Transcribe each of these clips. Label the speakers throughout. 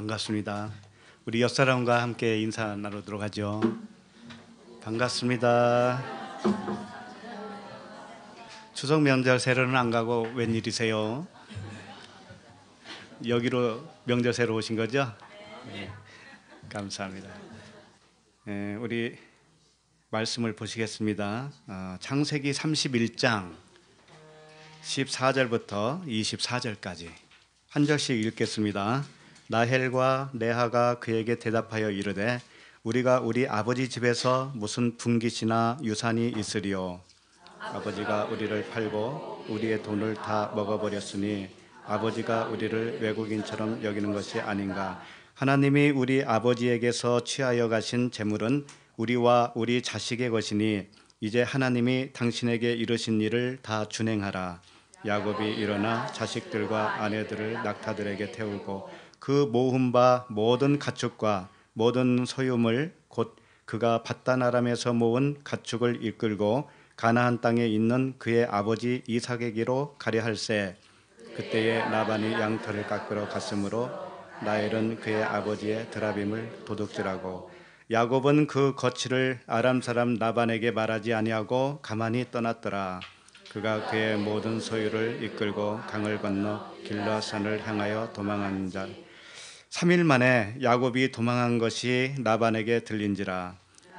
Speaker 1: 반갑습니다. 우리 옆 사람과 함께 인사 나누도록 하죠. 반갑습니다. 추석 명절 새로는 안 가고 웬일이세요? 여기로 명절 새로 오신 거죠? 네. 감사합니다. 네, 우리 말씀을 보시겠습니다. 어, 창세기 31장 14절부터 24절까지 한 절씩 읽겠습니다. 나헬과 레하가 그에게 대답하여 이르되 우리가 우리 아버지 집에서 무슨 분깃이나 유산이 있으리요 아버지가 우리를 팔고 우리의 돈을 다 먹어버렸으니 아버지가 우리를 외국인처럼 여기는 것이 아닌가 하나님이 우리 아버지에게서 취하여 가신 재물은 우리와 우리 자식의 것이니 이제 하나님이 당신에게 이르신 일을 다 준행하라 야곱이 일어나 자식들과 아내들을 낙타들에게 태우고 그 모은 바 모든 가축과 모든 소유물 곧 그가 바다아람에서 모은 가축을 이끌고 가나안 땅에 있는 그의 아버지 이삭에게로 가려 할세 그때에 나반이 양털을 깎으러 갔으므로 나엘은 그의 아버지의 드라빔을 도둑질하고 야곱은 그 거치를 아람 사람 나반에게 말하지 아니하고 가만히 떠났더라. 그가 그의 모든 소유를 이끌고 강을 건너 길라산을 향하여 도망한 자. 3일 만에 야곱이 도망한 것이 라반에게 들린지라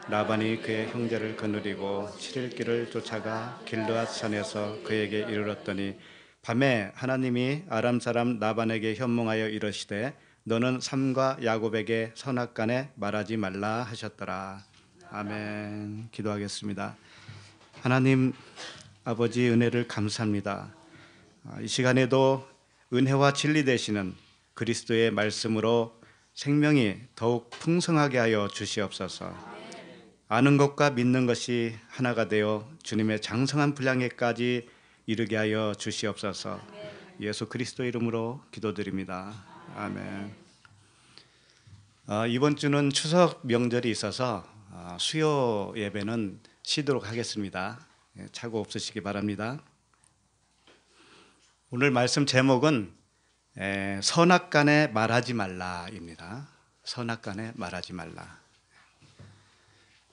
Speaker 1: 라반이 그의 형제를 거느리고 7일 길을 쫓아가 길르앗 산에서 그에게 이르렀더니 밤에 하나님이 아람 사람 라반에게 현몽하여 이르시되 너는 삼과 야곱에게 선악간에 말하지 말라 하셨더라. 아멘. 기도하겠습니다. 하나님 아버지 은혜를 감사합니다. 아, 이 시간에도 은혜와 진리 되시는 그리스도의 말씀으로 생명이 더욱 풍성하게 하여 주시옵소서. 아는 것과 믿는 것이 하나가 되어 주님의 장성한 분량에까지 이르게 하여 주시옵소서. 예수 그리스도 이름으로 기도드립니다. 아멘. 아, 이번 주는 추석 명절이 있어서 아, 수요 예배는 쉬도록 하겠습니다. 예, 차고 없으시기 바랍니다. 오늘 말씀 제목은 에, 예, 선악 간에 말하지 말라입니다. 선악 간에 말하지 말라.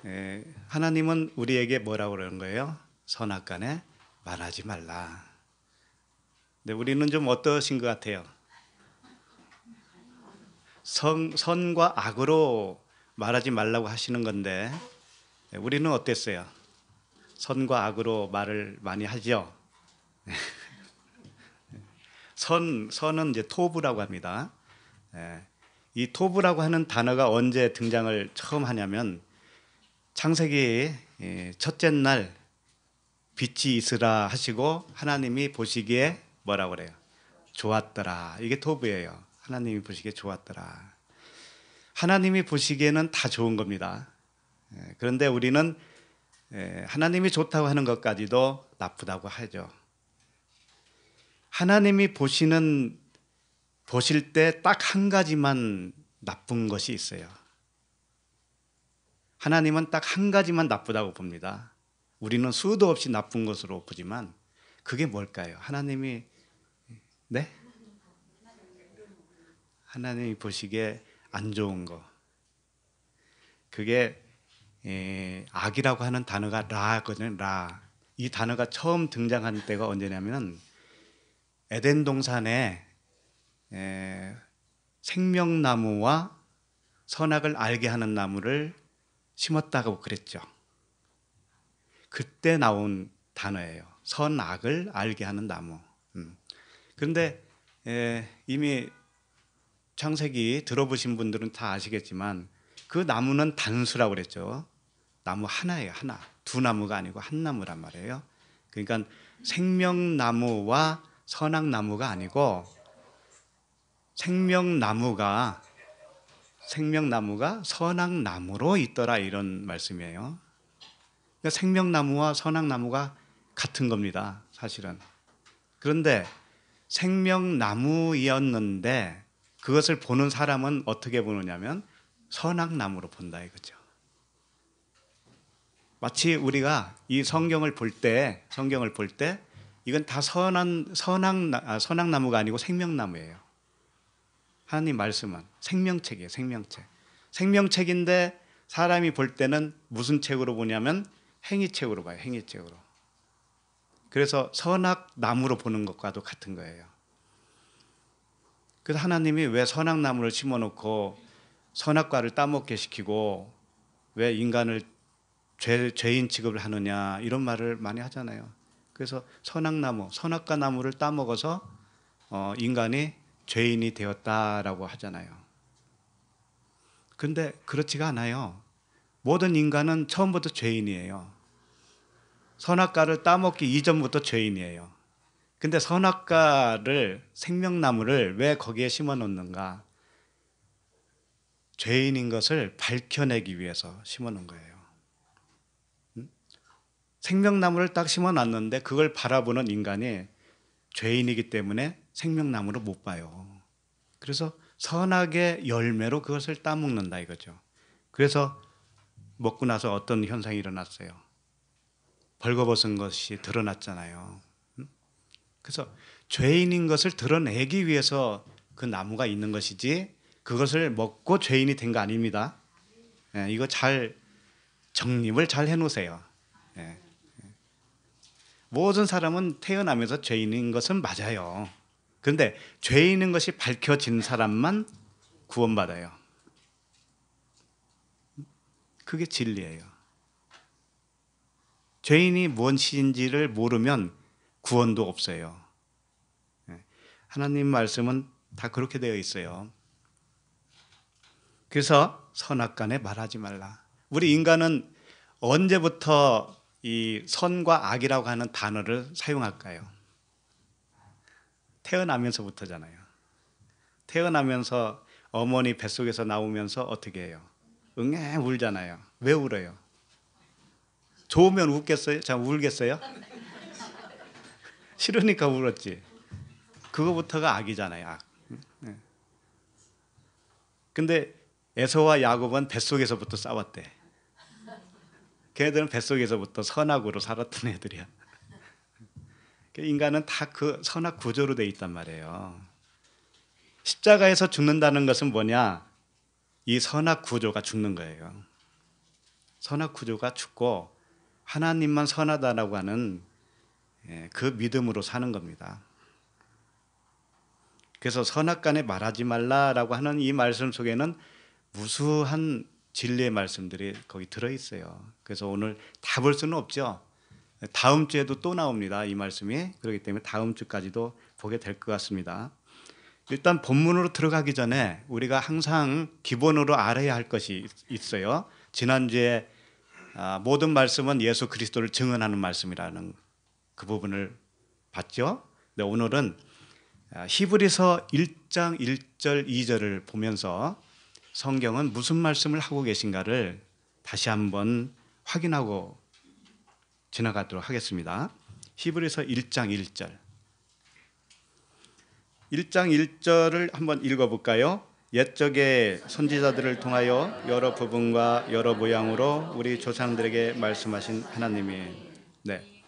Speaker 1: 에, 예, 하나님은 우리에게 뭐라고 그러는 거예요? 선악 간에 말하지 말라. 근데 우리는 좀 어떠신 것 같아요? 성, 선과 악으로 말하지 말라고 하시는 건데 예, 우리는 어땠어요? 선과 악으로 말을 많이 하죠. 선 선은 이제 토브라고 합니다. 예, 이 토브라고 하는 단어가 언제 등장을 처음 하냐면 창세기 예, 첫째 날 빛이 있으라 하시고 하나님이 보시기에 뭐라고 그래요? 좋았더라. 이게 토브예요. 하나님이 보시기에 좋았더라. 하나님이 보시기에는 다 좋은 겁니다. 예. 그런데 우리는 예, 하나님이 좋다고 하는 것까지도 나쁘다고 하죠. 하나님이 보시는 보실 때 딱 한 가지만 나쁜 것이 있어요. 하나님은 딱 한 가지만 나쁘다고 봅니다. 우리는 수도 없이 나쁜 것으로 보지만 그게 뭘까요? 하나님이 네? 하나님이 보시기에 안 좋은 거. 그게 에, 예, 악이라고 하는 단어가 라거든요. 라. 이 단어가 처음 등장한 때가 언제냐면 에덴 동산에 생명나무와 선악을 알게 하는 나무를 심었다고 그랬죠. 그때 나온 단어예요. 선악을 알게 하는 나무. 음. 그런데 에, 이미 창세기 들어보신 분들은 다 아시겠지만 그 나무는 단수라고 그랬죠. 나무 하나예요, 하나. 두 나무가 아니고 한 나무란 말이에요. 그러니까 생명나무와 선악나무가 아니고 생명나무가 생명나무가 선악나무로 있더라 이런 말씀이에요. 그러니까 생명나무와 선악나무가 같은 겁니다. 사실은. 그런데 생명나무였는데 그것을 보는 사람은 어떻게 보느냐면 선악나무로 본다 이거죠. 마치 우리가 이 성경을 볼 때 성경을 볼때 이건 다 선한 선악 아, 선악나무가 아니고 생명나무예요. 하나님 말씀은 생명책이에요. 생명책. 생명책인데 사람이 볼 때는 무슨 책으로 보냐면 행위책으로 봐요. 행위책으로. 그래서 선악나무로 보는 것과도 같은 거예요. 그래서 하나님이 왜 선악나무를 심어놓고 선악과를 따먹게 시키고 왜 인간을 죄, 죄인 취급을 하느냐 이런 말을 많이 하잖아요. 그래서 선악나무, 선악과 나무를 따먹어서 어, 인간이 죄인이 되었다라고 하잖아요. 근데 그렇지가 않아요. 모든 인간은 처음부터 죄인이에요. 선악과를 따먹기 이전부터 죄인이에요. 근데 선악과를 생명나무를 왜 거기에 심어 놓는가? 죄인인 것을 밝혀내기 위해서 심어 놓은 거예요. 생명나무를 딱 심어놨는데 그걸 바라보는 인간이 죄인이기 때문에 생명나무를못 봐요. 그래서 선악의 열매로 그것을 따먹는다 이거죠. 그래서 먹고 나서 어떤 현상이 일어났어요. 벌거벗은 것이 드러났잖아요. 그래서 죄인인 것을 드러내기 위해서 그 나무가 있는 것이지 그것을 먹고 죄인이 된 거 아닙니다. 예, 이거 잘 정립을 잘 해놓으세요. 예. 모든 사람은 태어나면서 죄인인 것은 맞아요. 그런데 죄인인 것이 밝혀진 사람만 구원받아요. 그게 진리예요. 죄인이 무엇인지를 모르면 구원도 없어요. 예. 하나님 말씀은 다 그렇게 되어 있어요. 그래서 선악간에 말하지 말라. 우리 인간은 언제부터 이 선과 악이라고 하는 단어를 사용할까요? 태어나면서부터잖아요. 태어나면서 어머니 뱃속에서 나오면서 어떻게 해요? 응애 울잖아요. 왜 울어요? 좋으면 웃겠어요? 참 울겠어요? 싫으니까 울었지. 그거부터가 악이잖아요. 악. 네. 근데 에서와 야곱은 뱃속에서부터 싸웠대. 걔들은 뱃속에서부터 선악으로 살았던 애들이야. 그 인간은 다 그 선악 구조로 돼 있단 말이에요. 십자가에서 죽는다는 것은 뭐냐? 이 선악 구조가 죽는 거예요. 선악 구조가 죽고 하나님만 선하다라고 하는 예, 그 믿음으로 사는 겁니다. 그래서 선악간에 말하지 말라라고 하는 이 말씀 속에는 무수한 진리의 말씀들이 거기 들어 있어요. 그래서 오늘 다 볼 수는 없죠. 다음 주에도 또 나옵니다. 이 말씀이 그렇기 때문에 다음 주까지도 보게 될 것 같습니다. 일단 본문으로 들어가기 전에 우리가 항상 기본으로 알아야 할 것이 있어요. 지난주에 아, 모든 말씀은 예수 그리스도를 증언하는 말씀이라는 그 부분을 봤죠. 근데 오늘은 아, 히브리서 1장 1절 2절을 보면서 성경은 무슨 말씀을 하고 계신가를 다시 한번 확인하고 지나가도록 하겠습니다. 히브리서 1장 1절. 1장 1절을 한번 읽어 볼까요? 옛적에 선지자들을 통하여 여러 부분과 여러 모양으로 우리 조상들에게 말씀하신 하나님이 네.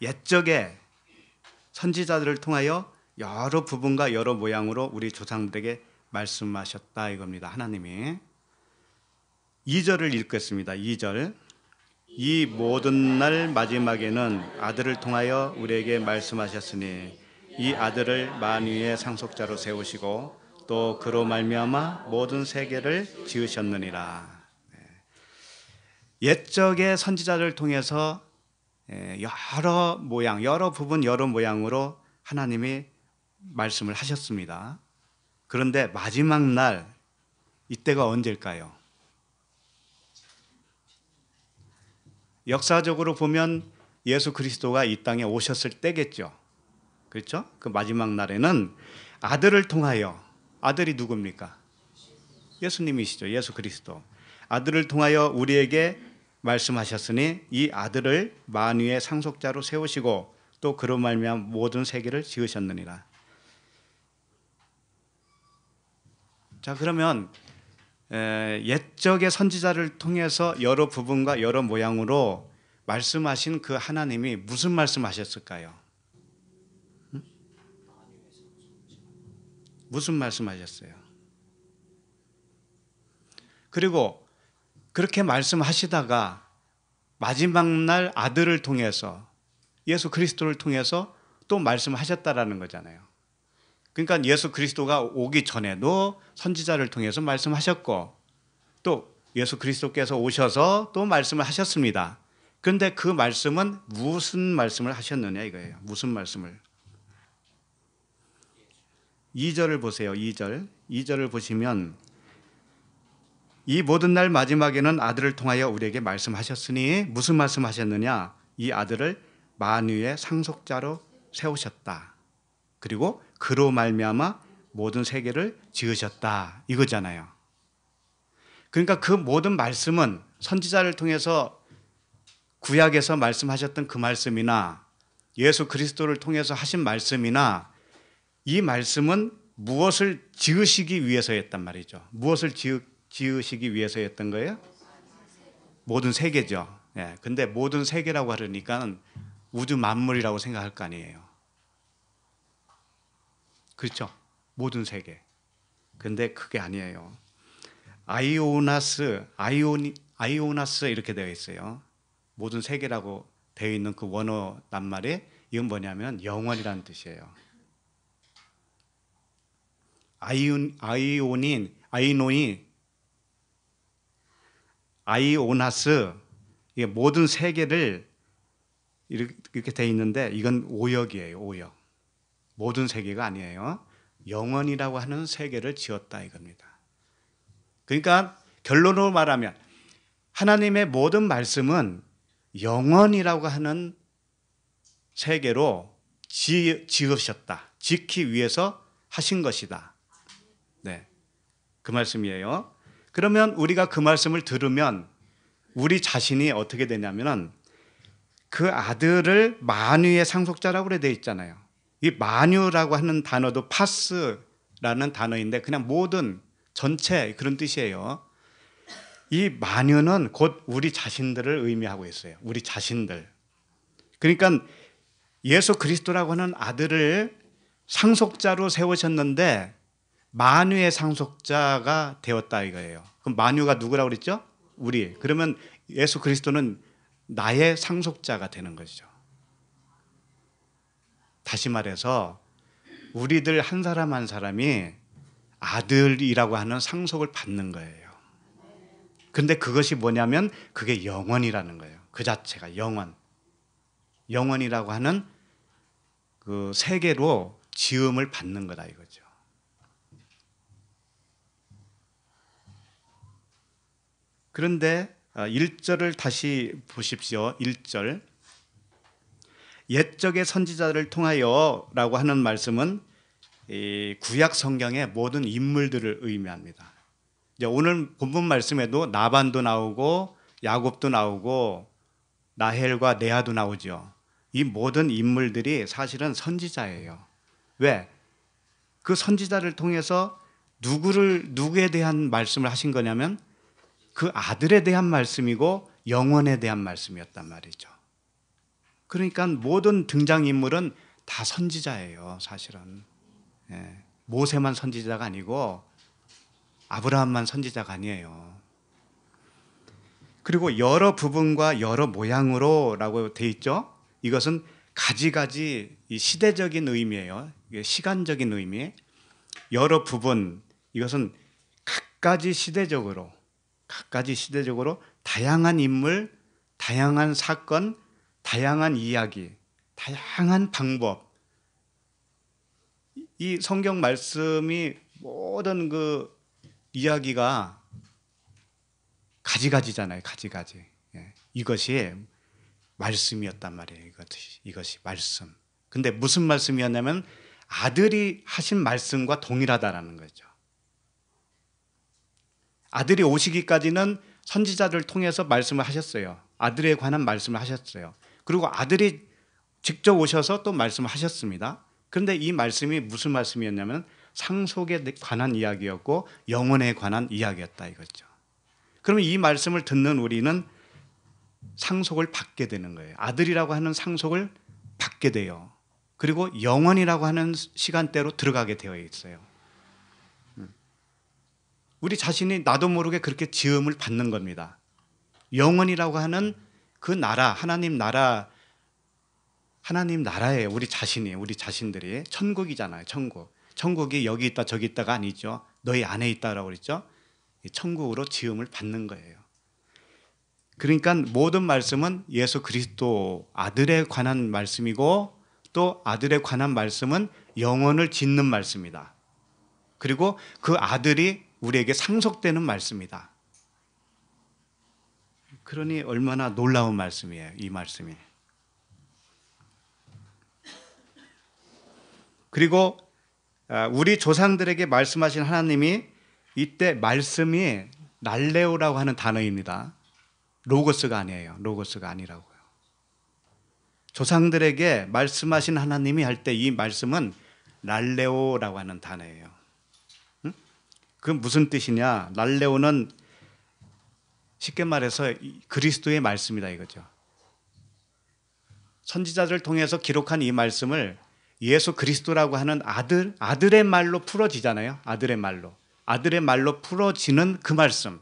Speaker 1: 옛적에 선지자들을 통하여 여러 부분과 여러 모양으로 우리 조상들에게 말씀하셨다 이겁니다. 하나님이 2절을 읽겠습니다. 2절. 이 모든 날 마지막에는 아들을 통하여 우리에게 말씀하셨으니 이 아들을 만유의 상속자로 세우시고 또 그로 말미암아 모든 세계를 지으셨느니라. 네. 옛적의 선지자를 통해서 예, 여러 모양, 여러 부분, 여러 모양으로 하나님이 말씀을 하셨습니다. 그런데 마지막 날 이때가 언제일까요? 역사적으로 보면 예수 그리스도가 이 땅에 오셨을 때겠죠. 그렇죠? 그 마지막 날에는 아들을 통하여 아들이 누굽니까? 예수님이시죠. 예수 그리스도. 아들을 통하여 우리에게 말씀하셨으니 이 아들을 만유의 상속자로 세우시고 또 그로 말미암 모든 세계를 지으셨느니라. 자 그러면 에, 옛적의 선지자를 통해서 여러 부분과 여러 모양으로 말씀하신 그 하나님이 무슨 말씀하셨을까요? 응? 무슨 말씀하셨어요? 그리고 그렇게 말씀하시다가 마지막 날 아들을 통해서 예수 그리스도를 통해서 또 말씀하셨다라는 거잖아요. 그러니까 예수 그리스도가 오기 전에도 선지자를 통해서 말씀하셨고 또 예수 그리스도께서 오셔서 또 말씀을 하셨습니다. 근데 그 말씀은 무슨 말씀을 하셨느냐 이거예요. 무슨 말씀을? 2절을 보세요. 2절. 2절을 보시면 이 모든 날 마지막에는 아들을 통하여 우리에게 말씀하셨으니 무슨 말씀하셨느냐? 이 아들을 만유의 상속자로 세우셨다. 그리고 그로 말미암아 모든 세계를 지으셨다 이거잖아요. 그러니까 그 모든 말씀은 선지자를 통해서 구약에서 말씀하셨던 그 말씀이나 예수 그리스도를 통해서 하신 말씀이나 이 말씀은 무엇을 지으시기 위해서였단 말이죠. 무엇을 지으, 지으시기 위해서였던 거예요? 모든 세계죠. 예. 근데 모든 세계라고 하려니까 우주 만물이라고 생각할 거 아니에요. 그렇죠? 모든 세계. 근데 그게 아니에요. 아이오나스, 아이오니, 아이오나스 이렇게 되어 있어요. 모든 세계라고 되어 있는 그 원어 낱말이 이건 뭐냐면 영원이라는 뜻이에요. 아이온, 아이온인, 아이노이, 아이오나스, 이게 모든 세계를 이렇게, 이렇 있는데 이건 오역이에요, 오역. 모든 세계가 아니에요. 영원이라고 하는 세계를 지었다 이겁니다. 그러니까 결론으로 말하면 하나님의 모든 말씀은 영원이라고 하는 세계로 지, 으셨다 지키 위해서 하신 것이다. 네. 그 말씀이에요. 그러면 우리가 그 말씀을 들으면 우리 자신이 어떻게 되냐면은 그 아들을 만위의 상속자라고 그래 돼 있잖아요. 이마유라고 하는 단어도 파스라는 단어인데 그냥 모든 전체 그런 뜻이에요. 이 만유는 곧 우리 자신들을 의미하고 있어요. 우리 자신들. 그러니까 예수 그리스도라고 하는 아들을 상속자로 세우셨는데 만유의 상속자가 되었다 이거예요. 그럼 만유가 누구라고 그랬죠? 우리. 그러면 예수 그리스도는 나의 상속자가 되는 것이죠. 다시 말해서 우리들 한 사람 한 사람이 아들이라고 하는 상속을 받는 거예요. 근데 그것이 뭐냐면 그게 영원이라는 거예요. 그 자체가 영원. 영원이라고 하는 그 세계로 지음을 받는 거다 이거죠. 그런데 1절을 어, 다시 보십시오. 1절. 옛적의 선지자를 통하여라고 하는 말씀은 구약 성경의 모든 인물들을 의미합니다. 이제 오늘 본문 말씀에도 나반도 나오고 야곱도 나오고 나헬과 네아도 나오죠. 이 모든 인물들이 사실은 선지자예요. 왜? 그 선지자를 통해서 누구를 누구에 대한 말씀을 하신 거냐면 그 아들에 대한 말씀이고 영원에 대한 말씀이었단 말이죠. 그러니까 모든 등장인물은 다 선지자예요, 사실은. 예. 모세만 선지자가 아니고 아브라함만 선지자가 아니에요. 그리고 여러 부분과 여러 모양으로라고 돼 있죠. 이것은 가지가지 시대적인 의미예요. 시간적인 의미. 여러 부분 이것은 각가지 시대적으로 각가지 시대적으로 다양한 인물, 다양한 사건, 다양한 이야기, 다양한 방법. 이 성경 말씀이 모든 그 이야기가 가지가지잖아요. 가지가지. 예. 이것이 말씀이었단 말이에요. 이것이, 이것이 말씀. 근데 무슨 말씀이었냐면 아들이 하신 말씀과 동일하다라는 거죠. 아들이 오시기까지는 선지자를 통해서 말씀을 하셨어요. 아들에 관한 말씀을 하셨어요. 그리고 아들이 직접 오셔서 또 말씀하셨습니다. 그런데 이 말씀이 무슨 말씀이었냐면 상속에 관한 이야기였고 영혼에 관한 이야기였다 이거죠. 그러면 이 말씀을 듣는 우리는 상속을 받게 되는 거예요. 아들이라고 하는 상속을 받게 돼요. 그리고 영원이라고 하는 시간대로 들어가게 되어 있어요. 음. 우리 자신이 나도 모르게 그렇게 지음을 받는 겁니다. 영원이라고 하는 그 나라, 하나님 나라, 하나님 나라에 우리 자신이, 우리 자신들이 천국이잖아요. 천국. 천국이 여기 있다, 저기 있다가 아니죠. 너희 안에 있다라고 그랬죠. 천국으로 지음을 받는 거예요. 그러니까 모든 말씀은 예수 그리스도 아들에 관한 말씀이고 또 아들에 관한 말씀은 영혼을 짓는 말씀이다. 그리고 그 아들이 우리에게 상속되는 말씀이다. 그러니 얼마나 놀라운 말씀이에요. 이 말씀이. 그리고 아, 우리 조상들에게 말씀하신 하나님이 이때 말씀이 날레오라고 하는 단어입니다. 로고스가 아니에요. 로고스가 아니라고요. 조상들에게 말씀하신 하나님이 할 때 이 말씀은 날레오라고 하는 단어예요. 그 무슨 뜻이냐? 날레오는 쉽게 말해서 그리스도의 말씀이다 이거죠. 선지자들을 통해서 기록한 이 말씀을 예수 그리스도라고 하는 아들 아들의 말로 풀어지잖아요. 아들의 말로. 아들의 말로 풀어지는 그 말씀.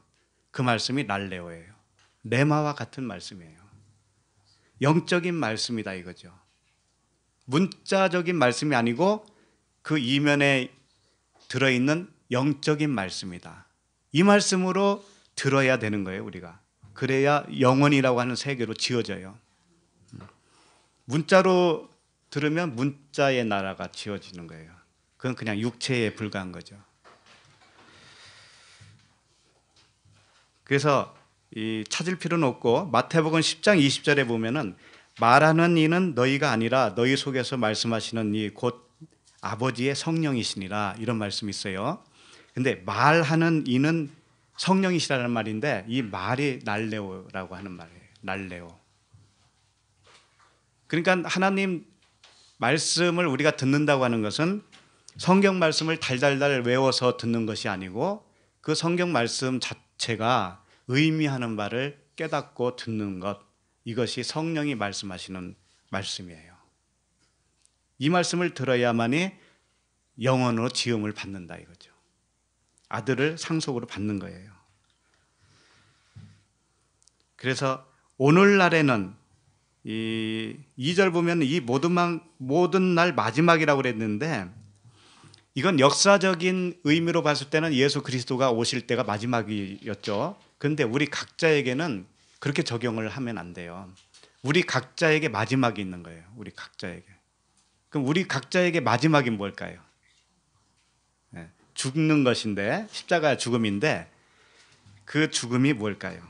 Speaker 1: 그 말씀이 날레오예요. 레마와 같은 말씀이에요. 영적인 말씀이다 이거죠. 문자적인 말씀이 아니고 그 이면에 들어 있는 영적인 말씀이다. 이 말씀으로 들어야 되는 거예요, 우리가. 그래야 영원이라고 하는 세계로 지어져요. 문자로 들으면 문자의 나라가 지어지는 거예요. 그건 그냥 육체에 불과한 거죠. 그래서 찾을 필요는 없고 마태복음 10장 20절에 보면은 말하는 이는 너희가 아니라 너희 속에서 말씀하시는 이 곧 아버지의 성령이시니라 이런 말씀이 있어요. 근데 말하는 이는 성령이시라는 말인데 이 말이 날레오라고 하는 말이에요. 날레오. 그러니까 하나님 말씀을 우리가 듣는다고 하는 것은 성경 말씀을 달달달 외워서 듣는 것이 아니고 그 성경 말씀 자체가 의미하는 바를 깨닫고 듣는 것 이것이 성령이 말씀하시는 말씀이에요. 이 말씀을 들어야만이 영혼으로 지음을 받는다 이거죠. 아들을 상속으로 받는 거예요. 그래서 오늘날에는 이 2절 보면 이 모든, 모든 날 마지막이라고 그랬는데 이건 역사적인 의미로 봤을 때는 예수 그리스도가 오실 때가 마지막이었죠. 근데 우리 각자에게는 그렇게 적용을 하면 안 돼요. 우리 각자에게 마지막이 있는 거예요. 우리 각자에게. 그럼 우리 각자에게 마지막이 뭘까요? 죽는 것인데 십자가 죽음인데 그 죽음이 뭘까요?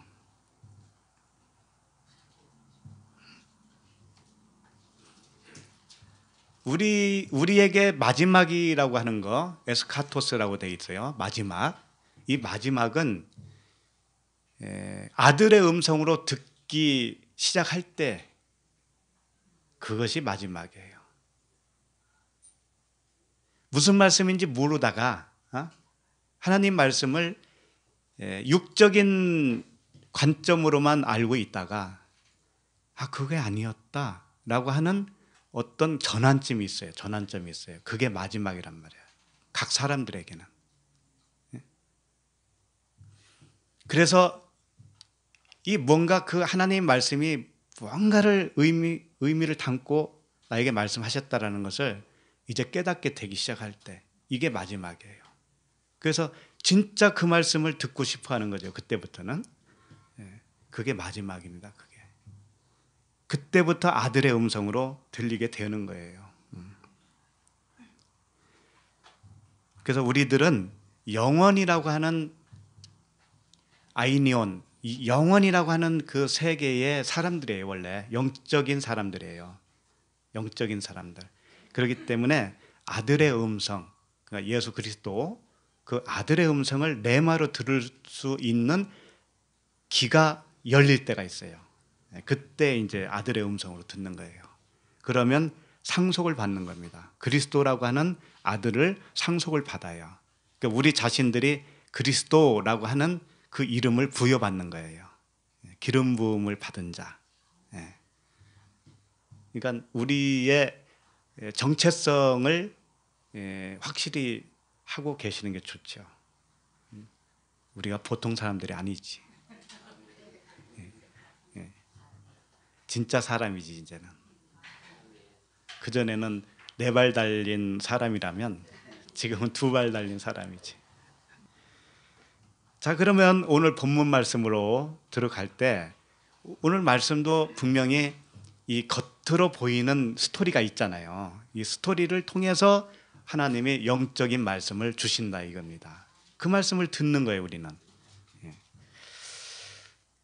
Speaker 1: 우리 우리에게 마지막이라고 하는 거 에스카토스라고 돼 있어요. 마지막. 이 마지막은 에, 아들의 음성으로 듣기 시작할 때 그것이 마지막이에요. 무슨 말씀인지 모르다가 하나님 말씀을 예, 육적인 관점으로만 알고 있다가 아 그게 아니었다라고 하는 어떤 전환점이 있어요. 전환점이 있어요. 그게 마지막이란 말이에각 사람들에게는. 예. 그래서 이 뭔가 그하나님 말씀이 뭔가를 의미 의미를 담고 나에게 말씀하셨다라는 것을 이제 깨닫게 되기 시작할 때 이게 마지막이에요. 그래서 진짜 그 말씀을 듣고 싶어 하는 거죠. 그때부터는. 예, 그게 마지막입니다. 그게. 그때부터 아들의 음성으로 들리게 되는 거예요. 음. 그래서 우리들은 영원이라고 하는 아이니온, 영원이라고 하는 그 세계의 사람들이에요, 원래. 영적인 사람들이에요. 영적인 사람들. 그렇기 때문에 아들의 음성, 그러니까 예수 그리스도 그 아들의 음성을 레마로 들을 수 있는 귀가 열릴 때가 있어요. 네, 그때 이제 아들의 음성으로 듣는 거예요. 그러면 상속을 받는 겁니다. 그리스도라고 하는 아들을 상속을 받아요. 그러니까 우리 자신들이 그리스도라고 하는 그 이름을 부여받는 거예요. 네, 기름 부음을 받은 자. 네. 그러니까 우리의 정체성을 예, 확실히 하고 계시는 게 좋죠. 음. 우리가 보통 사람들이 아니지.
Speaker 2: 예, 예.
Speaker 1: 진짜 사람이지 이제는. 그 전에는 네 발 달린 사람이라면 지금은 두 발 달린 사람이지. 자 그러면 오늘 본문 말씀으로 들어갈 때 오늘 말씀도 분명히 이 겉으로 보이는 스토리가 있잖아요. 이 스토리를 통해서 하나님의 영적인 말씀을 주신다 이겁니다. 그 말씀을 듣는 거예요, 우리는. 예.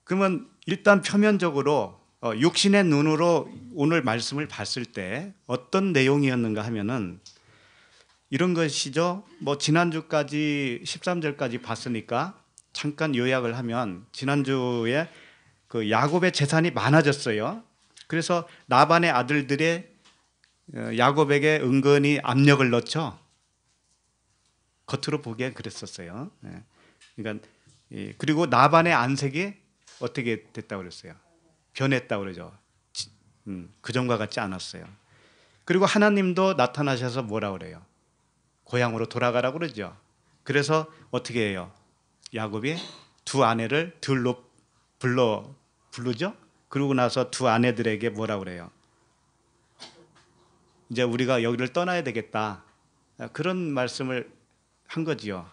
Speaker 1: 그러면 일단 표면적으로 어, 육신의 눈으로 오늘 말씀을 봤을 때 어떤 내용이었는가 하면은 이런 것이죠. 뭐 지난주까지 13절까지 봤으니까 잠깐 요약을 하면 지난주에 그 야곱의 재산이 많아졌어요. 그래서 나반의 아들들의 어, 야곱에게 은근히 압력을 넣죠. 겉으로 보기엔 그랬었어요. 예. 그러니까 그리고 나반의 안색이 어떻게 됐다고 그랬어요? 변했다고 그러죠. 음, 그전과 같지 않았어요. 그리고 하나님도 나타나셔서 뭐라 그래요? 고향으로 돌아가라 그러죠. 그래서 어떻게 해요? 야곱이 두 아내를 들로 불러 부르죠. 그러고 나서 두 아내들에게 뭐라 그래요? 이제 우리가 여기를 떠나야 되겠다. 어, 그런 말씀을 한 거지요.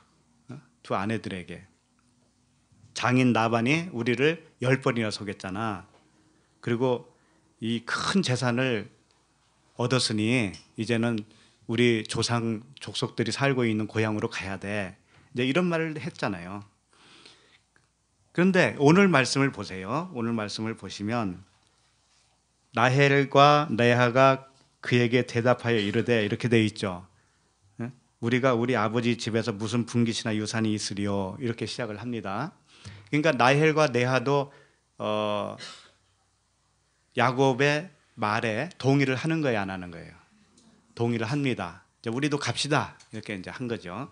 Speaker 1: 어? 두 아내들에게. 장인 나반이 우리를 열 번이나 속였잖아. 그리고 이 큰 재산을 얻었으니 이제는 우리 조상 족속들이 살고 있는 고향으로 가야 돼. 이제 이런 말을 했잖아요. 그런데 오늘 말씀을 보세요. 오늘 말씀을 보시면 나헬과 네하가 그에게 대답하여 이르되 이렇게 돼 있죠. 예? 우리가 우리 아버지 집에서 무슨 분깃이나 유산이 있으리요 이렇게 시작을 합니다. 그러니까 나헬과 네하도 어, 야곱의 말에 동의를 하는 거예요, 안 하는 거예요. 동의를 합니다. 이제 우리도 갑시다 이렇게 이제 한 거죠.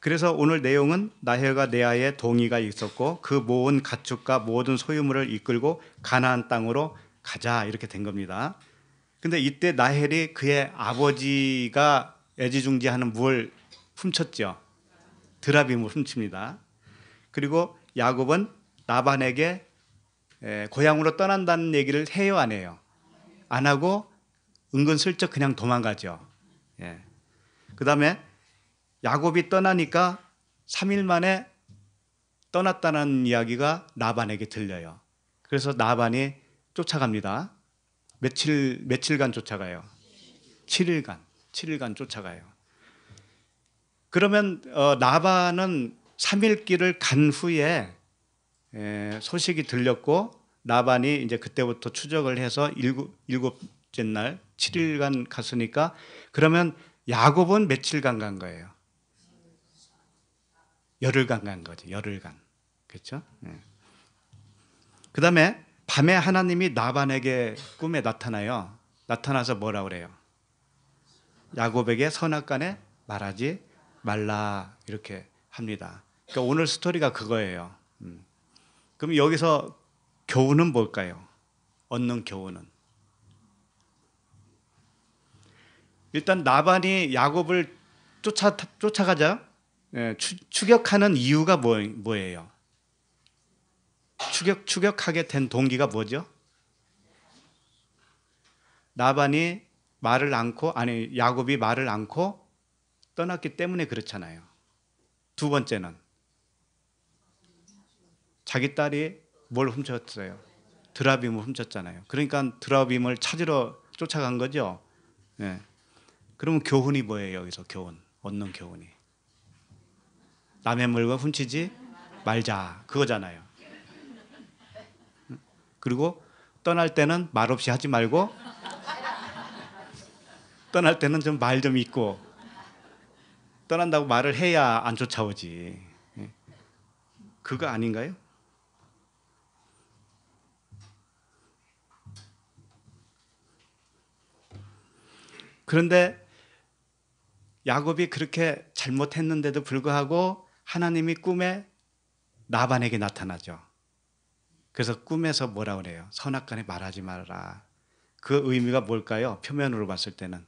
Speaker 1: 그래서 오늘 내용은 나헬과 네아의 동의가 있었고 그 모은 가축과 모든 소유물을 이끌고 가나안 땅으로 가자 이렇게 된 겁니다. 근데 이때 나헬이 그의 아버지가 애지중지하는 물 훔쳤죠. 드라빔을 훔칩니다. 그리고 야곱은 나반에게 고향으로 떠난다는 얘기를 해요 안 해요? 안 하고 은근슬쩍 그냥 도망가죠. 예. 그 다음에 야곱이 떠나니까 3일 만에 떠났다는 이야기가 나반에게 들려요. 그래서 나반이 쫓아갑니다. 며칠 며칠간 쫓아가요. 7일간 7일간 쫓아가요. 그러면 어, 나반은 3일 길을 간 후에 에, 소식이 들렸고 나반이 이제 그때부터 추적을 해서 일곱, 일곱째 날 7일간 갔으니까 그러면 야곱은 며칠간 간 거예요? 열흘간 간 거지 열흘간 그렇죠? 네. 예. 그 다음에 밤에 하나님이 나반에게 꿈에 나타나요. 나타나서 뭐라 그래요? 야곱에게 선악간에 말하지 말라 이렇게 합니다. 그러니까 오늘 스토리가 그거예요. 음. 그럼 여기서 교훈은 뭘까요? 얻는 교훈은 일단 나반이 야곱을 쫓아 쫓아가자 예, 추격하는 이유가 뭐, 뭐예요? 추격 추격하게 된 동기가 뭐죠? 나반이 말을 안고 아니 야곱이 말을 안고 떠났기 때문에 그렇잖아요. 두 번째는 자기 딸이 뭘 훔쳤어요? 드라빔을 훔쳤잖아요. 그러니까 드라빔을 찾으러 쫓아간 거죠. 네. 그러면 교훈이 뭐예요? 여기서 교훈 얻는 교훈이 남의 물건 훔치지 말자 그거잖아요. 그리고 떠날 때는 말없이 하지 말고 떠날 때는 좀 말좀 좀 있고 떠난다고 말을 해야 안 쫓아오지. 예. 그거 아닌가요? 그런데 야곱이 그렇게 잘못했는데도 불구하고 하나님이 꿈에 나반에게 나타나죠. 그래서 꿈에서 뭐라 그래요? 선악간에 말하지 말라. 그 의미가 뭘까요? 표면으로 봤을 때는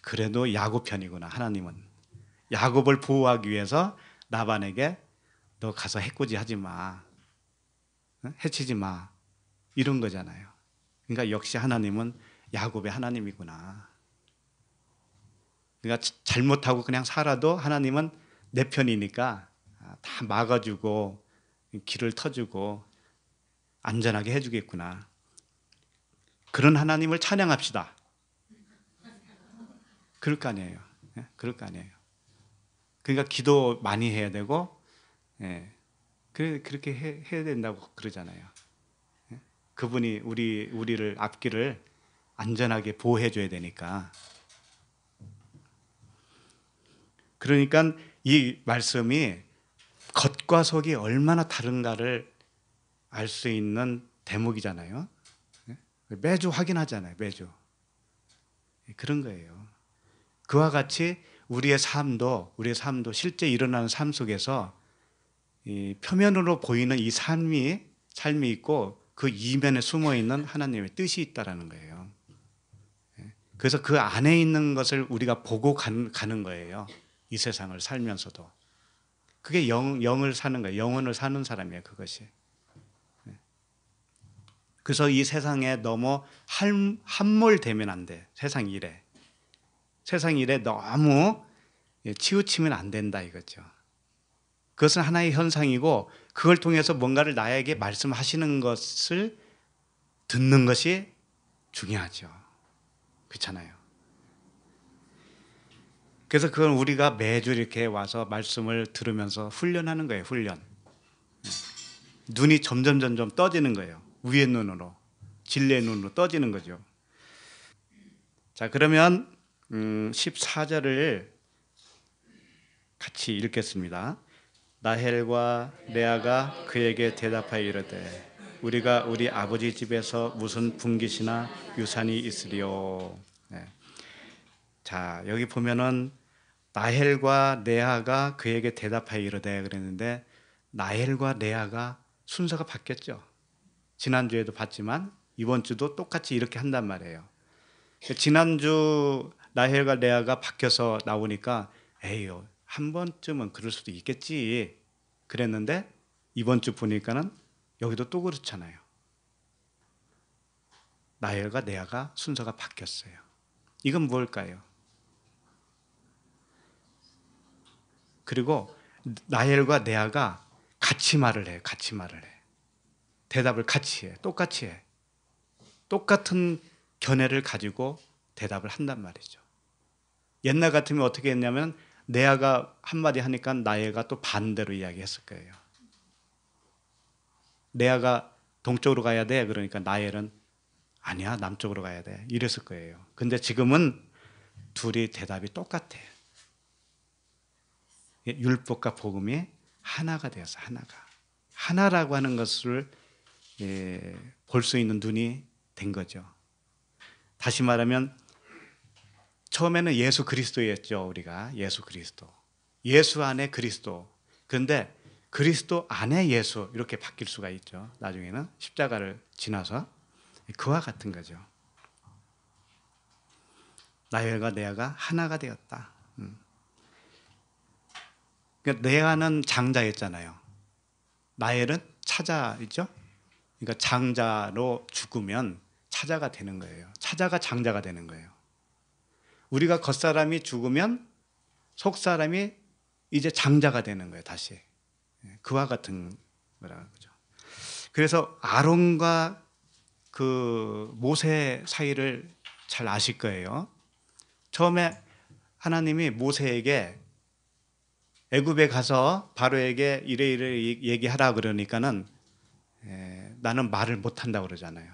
Speaker 1: 그래도 야곱 편이구나 하나님은 야곱을 보호하기 위해서 나반에게 너 가서 해코지 하지 마. 해치지 마. 이런 거잖아요. 그러니까 역시 하나님은 야곱의 하나님이구나. 그러니까 잘못하고 그냥 살아도 하나님은 내 편이니까 다 막아주고 길을 터주고 안전하게 해주겠구나. 그런 하나님을 찬양합시다. 그럴 거 아니에요. 예? 그럴 거 아니에요. 그러니까 기도 많이 해야 되고, 예. 그래, 그렇게 해, 해야 된다고 그러잖아요. 예? 그분이 우리, 우리를, 앞길을 안전하게 보호해줘야 되니까. 그러니까 이 말씀이 겉과 속이 얼마나 다른가를 알수 있는 대목이잖아요. 예? 매주 확인하잖아요. 매주. 예, 그런 거예요. 그와 같이 우리의 삶도 우리의 삶도 실제 일어나는 삶 속에서 표면으로 보이는 이 삶이 삶이 있고 그 이면에 숨어 있는 하나님의 뜻이 있다라는 거예요. 예? 그래서 그 안에 있는 것을 우리가 보고 가는 거예요. 이 세상을 살면서도. 그게 영, 영을 사는 거예요. 영혼을 사는 사람이에요. 그것이. 그래서 이 세상에 너무 함몰되면 안 돼. 세상 일에. 세상 일에 너무 치우치면 안 된다 이거죠. 그것은 하나의 현상이고 그걸 통해서 뭔가를 나에게 말씀하시는 것을 듣는 것이 중요하죠. 그렇잖아요. 그래서 그건 우리가 매주 이렇게 와서 말씀을 들으면서 훈련하는 거예요. 훈련. 눈이 점점 점점 떠지는 거예요. 위의 눈으로 진리의 눈으로 떠지는 거죠. 자 그러면 음, 14절을 같이 읽겠습니다. 나헬과 레아가 그에게 대답하여 이르되 우리가 우리 아버지 집에서 무슨 분깃이나 유산이 있으리요. 네. 자 여기 보면은 나헬과 레아가 그에게 대답하여 이르되 그랬는데 나헬과 레아가 순서가 바뀌었죠. 지난주에도 봤지만 이번 주도 똑같이 이렇게 한단 말이에요. 지난주 라헬과 레아가 바뀌서 나오니까 에이요 한 번쯤은 그럴 수도 있겠지 그랬는데 이번 주 보니까는 여기도 또 그렇잖아요. 라헬과 레아가 순서가 바뀌었어요. 이건 뭘까요? 그리고 라헬과 레아가 같이 말을 해요. 같이 말을 해. 대답을 같이 해. 똑같이 해. 똑같은 견해를 가지고 대답을 한단 말이죠. 옛날 같으면 어떻게 했냐면 내아가 한마디 하니까 나애가 또 반대로 이야기했을 거예요. 내아가 동쪽으로 가야 돼. 그러니까 나애는 아니야 남쪽으로 가야 돼. 이랬을 거예요. 근데 지금은 둘이 대답이 똑같아. 요 예, 율법과 복음이 하나가 되어서 하나가 하나라고 하는 것을 예, 볼 수 있는 눈이 된 거죠. 다시 말하면 처음에는 예수 그리스도였죠 우리가 예수 그리스도 예수 안에 그리스도 그런데 그리스도 안에 예수 이렇게 바뀔 수가 있죠 나중에는 십자가를 지나서 그와 같은 거죠 나열과 내아가 하나가 되었다 음. 그러니까 내아는 장자였잖아요 나열은 찾아있죠 그러니까 장자로 죽으면 차자가 되는 거예요. 차자가 장자가 되는 거예요. 우리가 겉사람이 죽으면 속사람이 이제 장자가 되는 거예요, 다시. 예, 그와 같은 거라 그죠. 그래서 아론과 그 모세 사이를 잘 아실 거예요. 처음에 하나님이 모세에게 애굽에 가서 바로에게 이래 이래 얘기하라 그러니까는 에, 예, 나는 말을 못한다 그러잖아요.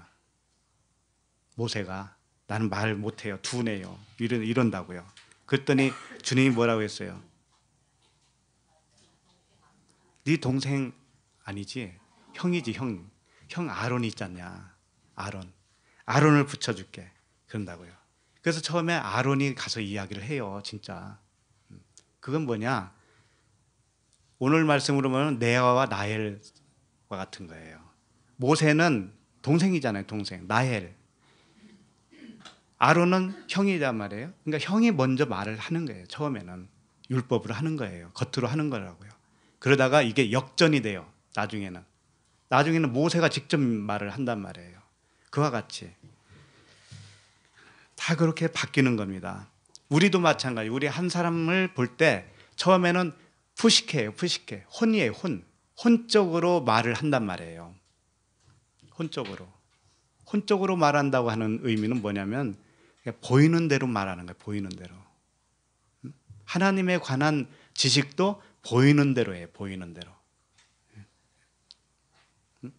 Speaker 1: 모세가 나는 말 못해요, 두네요, 이런 이런다고요. 그랬더니 주님이 뭐라고 했어요? 네 동생 아니지, 형이지 형, 형아론 있잖냐, 아론, 아론을 붙여줄게, 그런다고요. 그래서 처음에 아론이 가서 이야기를 해요, 진짜. 음. 그건 뭐냐? 오늘 말씀으로 보면 내아와 나엘 같은 거예요. 모세는 동생이잖아요, 동생. 나헬. 아론은 형이란 말이에요. 그러니까 형이 먼저 말을 하는 거예요. 처음에는 율법으로 하는 거예요. 겉으로 하는 거라고요. 그러다가 이게 역전이 돼요. 나중에는. 나중에는 모세가 직접 말을 한단 말이에요. 그와 같이 다 그렇게 바뀌는 겁니다. 우리도 마찬가지. 우리 한 사람을 볼 때 처음에는 푸시케요 푸시케. 혼이에요. 혼. 혼적으로 말을 한단 말이에요. 혼적으로. 혼적으로 말한다고 하는 의미는 뭐냐면 보이는 대로 말하는 거예요. 보이는 대로. 음? 하나님에 관한 지식도 보이는 대로 해 보이는 대로. 음?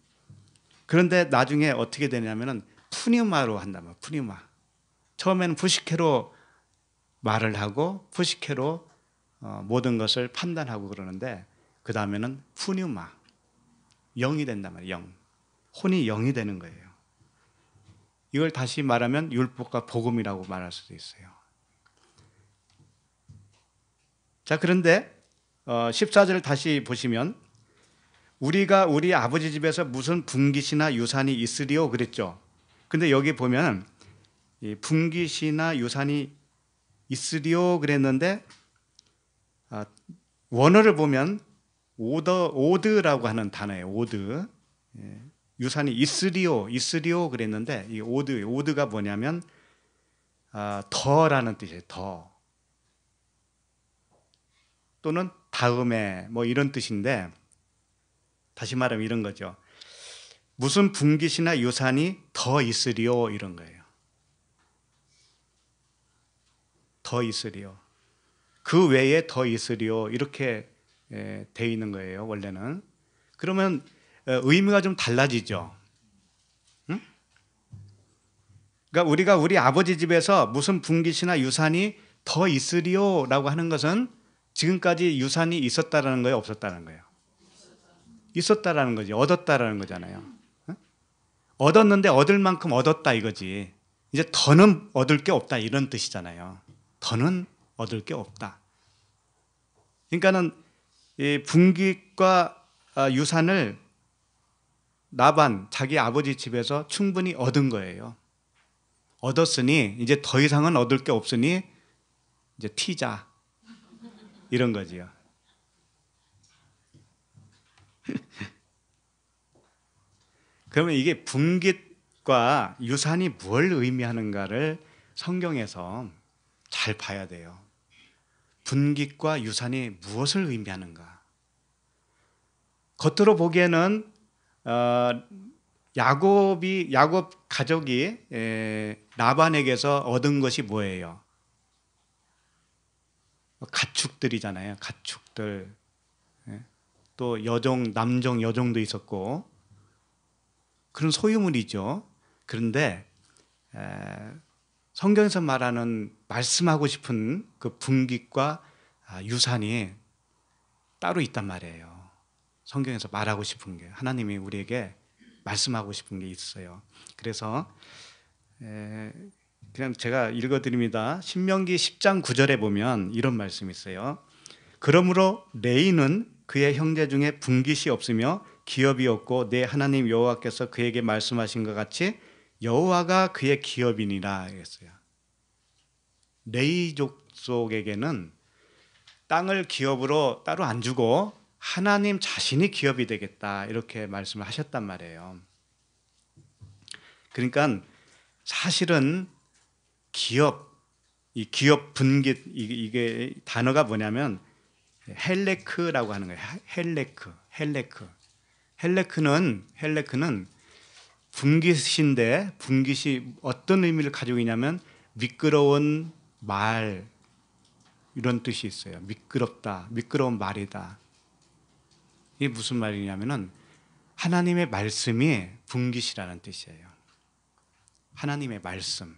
Speaker 1: 그런데 나중에 어떻게 되냐면은 푸니마로 한다면 푸니마. 처음에는 푸시케로 말을 하고 푸시케로 어, 모든 것을 판단하고 그러는데 그 다음에는 푸뉴마 영이 된단 말이에요. 영. 혼이 영이 되는 거예요. 이걸 다시 말하면 율법과 복음이라고 말할 수도 있어요. 자, 그런데 14절을 어, 다시 보시면 우리가 우리 아버지 집에서 무슨 분깃이나 유산이 있으리요 그랬죠. 근데 여기 보면 분깃이나 유산이 있으리요 그랬는데 아, 원어를 보면 오더 오드라고 하는 단어예요. 오드 예. 유산이 이스리오 이스리오 그랬는데 이 오드 오드가 뭐냐면 아, 더라는 뜻이에요. 더 또는 다음에 뭐 이런 뜻인데 다시 말하면 이런 거죠. 무슨 분깃이나 유산이 더 있으리요 이런 거예요. 더 있으리요. 그 외에 더 있으리요 이렇게 예, 돼 있는 거예요. 원래는 그러면 어, 의미가 좀 달라지죠. 그러니까 우리가 우리 아버지 집에서 무슨 분깃이나 유산이 더 있으리요라고 하는 것은 지금까지 유산이 있었다라는 거예요, 없었다는 거예요. 있었다라는 거지, 얻었다라는 거잖아요. 얻었는데 얻을 만큼 얻었다 이거지. 이제 더는 얻을 게 없다 이런 뜻이잖아요. 더는 얻을 게 없다. 그러니까는 이 분깃과 아, 유산을 나반 자기 아버지 집에서 충분히 얻은 거예요. 얻었으니 이제 더 이상은 얻을 게 없으니 이제 튀자 이런 거지요. 그러면 이게 분깃과 유산이 뭘 의미하는가를 성경에서 잘 봐야 돼요. 분깃과 유산이 무엇을 의미하는가? 겉으로 보기에는 어, 야곱이 야곱 가족이 라반에게서 얻은 것이 뭐예요? 가축들이잖아요. 가축들. 예. 또 여종, 남종, 여종도 있었고 그런 소유물이죠. 그런데 성경에서 말하는 말씀하고 싶은 그 분깃과 아, 유산이 따로 있단 말이에요. 성경에서 말하고 싶은 게 하나님이 우리에게 말씀하고 싶은 게 있어요. 그래서 그냥 제가 읽어드립니다. 신명기 10장 9절에 보면 이런 말씀이 있어요. 그러므로 레이는 그의 형제 중에 분깃이 없으며 기업이 없고 내 하나님 여호와께서 그에게 말씀하신 것 같이 여호와가 그의 기업이니라 했어요. 레이족 속에게는 땅을 기업으로 따로 안 주고 하나님 자신이 기업이 되겠다 이렇게 말씀을 하셨단 말이에요. 그러니까 사실은 기업 이 기업 분깃 이게 단어가 뭐냐면 헬레크라고 하는 거예요. 헬레크, 헬레크, 헬레크는 헬레크는 분깃인데 분깃이 어떤 의미를 가지고 있냐면 미끄러운 말 이런 뜻이 있어요. 미끄럽다, 미끄러운 말이다. 이게 무슨 말이냐면은 하나님의 말씀이 분깃이라는 뜻이에요. 하나님의 말씀.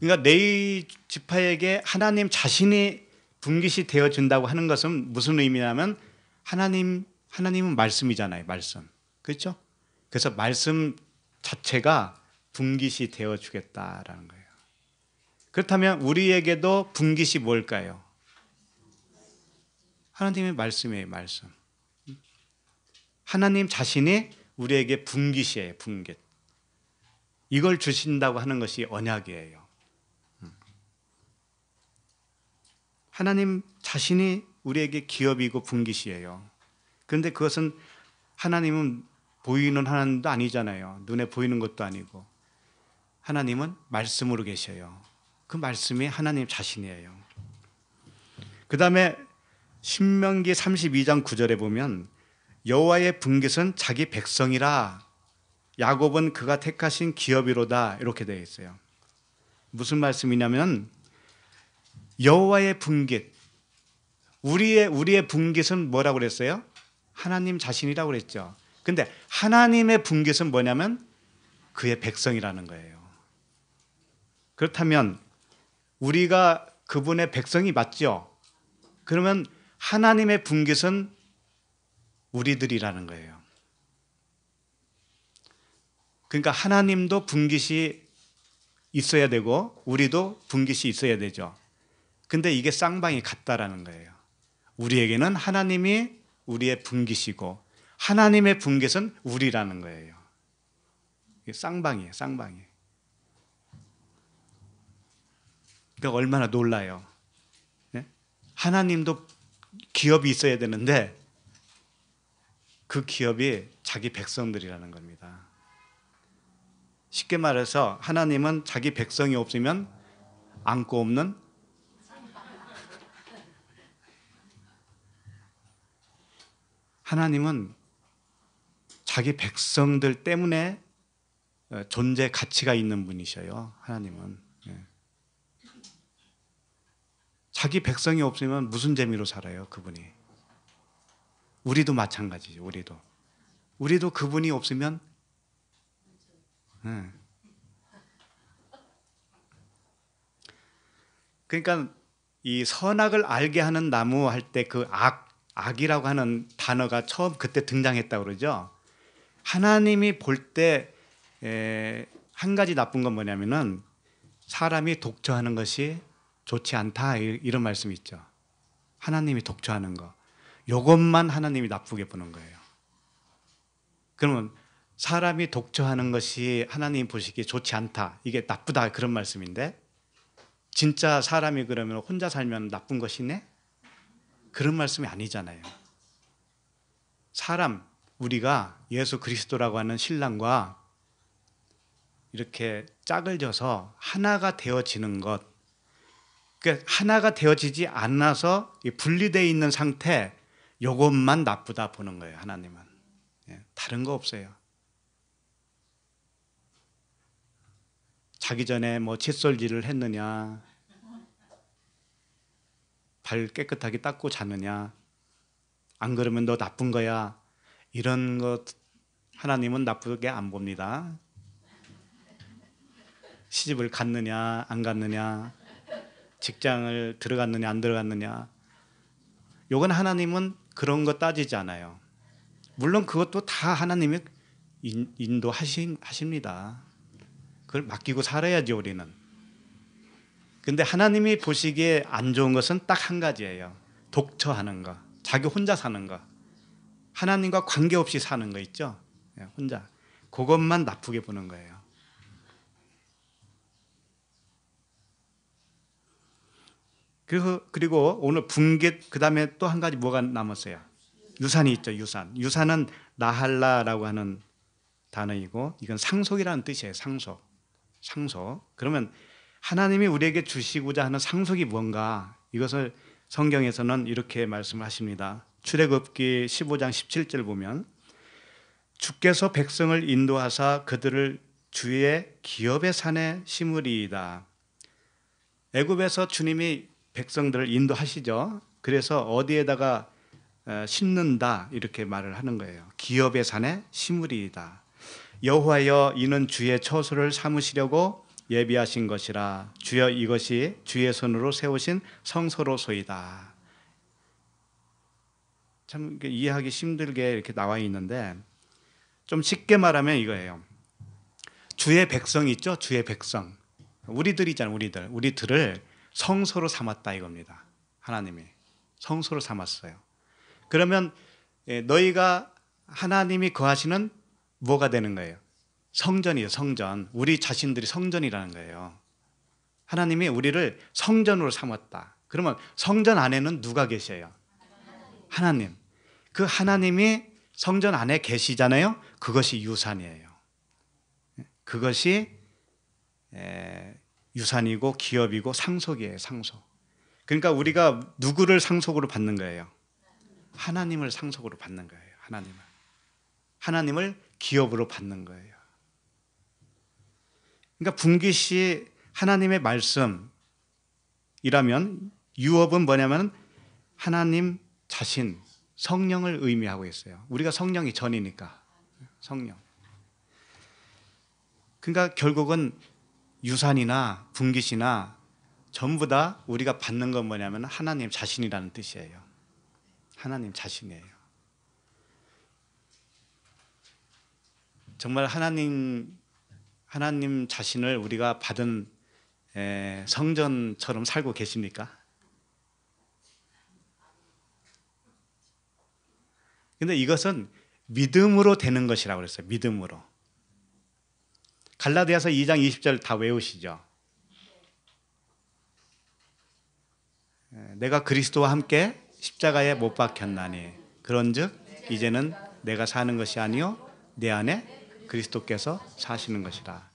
Speaker 1: 그러니까 내 지파에게 하나님 자신이 분깃이 되어 준다고 하는 것은 무슨 의미냐면 하나님 하나님은 말씀이잖아요, 말씀. 그렇죠? 그래서 말씀 자체가 분깃이 되어 주겠다라는 거예요. 그렇다면 우리에게도 분깃이 뭘까요? 하나님의 말씀이에요, 말씀. 하나님 자신이 우리에게 분깃이에요, 분깃. 이걸 주신다고 하는 것이 언약이에요. 하나님 자신이 우리에게 기업이고 분깃이에요. 그런데 그것은 하나님은 보이는 하나님도 아니잖아요. 눈에 보이는 것도 아니고. 하나님은 말씀으로 계셔요. 그 말씀이 하나님 자신이에요. 그 다음에 신명기 32장 9절에 보면 여호와의 분깃은 자기 백성이라 야곱은 그가 택하신 기업이로다 이렇게 되어 있어요. 무슨 말씀이냐면 여호와의 분깃 우리의 우리의 분깃은 뭐라고 그랬어요? 하나님 자신이라고 그랬죠. 근데 하나님의 분깃은 뭐냐면 그의 백성이라는 거예요. 그렇다면 우리가 그분의 백성이 맞죠? 그러면 하나님의 분깃은 우리들이라는 거예요. 그러니까 하나님도 분깃이 있어야 되고 우리도 분깃이 있어야 되죠. 근데 이게 쌍방이 같다라는 거예요. 우리에게는 하나님이 우리의 분깃이고 하나님의 분겟은 우리라는 거예요. 쌍방이에요, 쌍방이. 그 얼마나 놀라요. 네? 하나님도 기업이 있어야 되는데 그 기업이 자기 백성들이라는 겁니다. 쉽게 말해서 하나님은 자기 백성이 없으면 안고 없는 하나님은 자기 백성들 때문에 어, 존재 가치가 있는 분이셔요. 하나님은 예. 자기 백성이 없으면 무슨 재미로 살아요, 그분이? 우리도 마찬가지죠, 우리도. 우리도 그분이 없으면 예. 그러니까 이 선악을 알게 하는 나무 할 때 그 악, 악이라고 하는 단어가 처음 그때 등장했다 그러죠. 하나님이 볼 때 한 가지 나쁜 건 뭐냐면은 사람이 독처하는 것이 좋지 않다 이런 말씀이 있죠. 하나님이 독처하는 거. 요것만 하나님이 나쁘게 보는 거예요. 그러면 사람이 독처하는 것이 하나님 보시기에 좋지 않다. 이게 나쁘다 그런 말씀인데 진짜 사람이 그러면 혼자 살면 나쁜 것이네? 그런 말씀이 아니잖아요. 사람 우리가 예수 그리스도라고 하는 신랑과 이렇게 짝을 져서 하나가 되어지는 것. 그러니까 하나가 되어지지 않아서 분리되어 있는 상태, 요것만 나쁘다 보는 거예요, 하나님은. 예, 다른 거 없어요. 자기 전에 뭐 칫솔질을 했느냐, 발 깨끗하게 닦고 자느냐, 안 그러면 너 나쁜 거야. 이런 것 하나님은 나쁘게 안 봅니다. 시집을 갔느냐 안 갔느냐 직장을 들어갔느냐 안 들어갔느냐 요건 하나님은 그런 거 따지지 않아요. 물론 그것도 다 하나님이 인도하십니다. 그걸 맡기고 살아야지 우리는. 근데 하나님이 보시기에 안 좋은 것은 딱 한 가지예요. 독처하는 거, 자기 혼자 사는 거. 하나님과 관계없이 사는 거 있죠. 예, 혼자 그것만 나쁘게 보는 거예요. 그래서 그리고 오늘 붕괴 그다음에 또 한 가지 뭐가 남았어요. 유산이 있죠. 유산. 유산은 나할라라고 하는 단어이고 이건 상속이라는 뜻이에요. 상속. 상속. 그러면 하나님이 우리에게 주시고자 하는 상속이 뭔가 이것을 성경에서는 이렇게 말씀하십니다. 출애굽기 15장 17절 보면 주께서 백성을 인도하사 그들을 주의 기업의 산에 심으리이다. 애굽에서 주님이 백성들을 인도하시죠. 그래서 어디에다가 어, 심는다 이렇게 말을 하는 거예요. 기업의 산에 심으리이다. 여호와여 이는 주의 처소를 삼으시려고 예비하신 것이라 주여 이것이 주의 손으로 세우신 성소로소이다. 참 이해하기 힘들게 이렇게 나와 있는데 좀 쉽게 말하면 이거예요. 주의 백성 있죠? 주의 백성. 우리들이잖아요, 우리들. 우리들을 성소로 삼았다 이겁니다. 하나님이 성소로 삼았어요. 그러면 예, 너희가 하나님이 거하시는 뭐가 되는 거예요? 성전이에요, 성전. 우리 자신들이 성전이라는 거예요. 하나님이 우리를 성전으로 삼았다. 그러면 성전 안에는 누가 계셔요? 하나님. 그 하나님이 성전 안에 계시잖아요. 그것이 유산이에요. 그것이 유산이고 기업이고 상속이에요. 상속. 그러니까 우리가 누구를 상속으로 받는 거예요? 하나님을 상속으로 받는 거예요. 하나님을. 하나님을 기업으로 받는 거예요. 그러니까 분기시 하나님의 말씀이라면 유업은 뭐냐면 하나님 자신 성령을 의미하고 있어요. 우리가 성령이 전이니까. 성령. 그러니까 결국은 유산이나 분깃이나 전부 다 우리가 받는 건 뭐냐면 하나님 자신이라는 뜻이에요. 하나님 자신이에요. 정말 하나님 하나님 자신을 우리가 받은 성전처럼 살고 계십니까? 근데 이것은 믿음으로 되는 것이라고 그랬어요. 믿음으로. 갈라디아서 2장 20절 다 외우시죠. 예, 내가 그리스도와 함께 십자가에 못 박혔나니 그런즉 이제는 내가 사는 것이 아니요 내 안에 그리스도께서 사시는 것이라.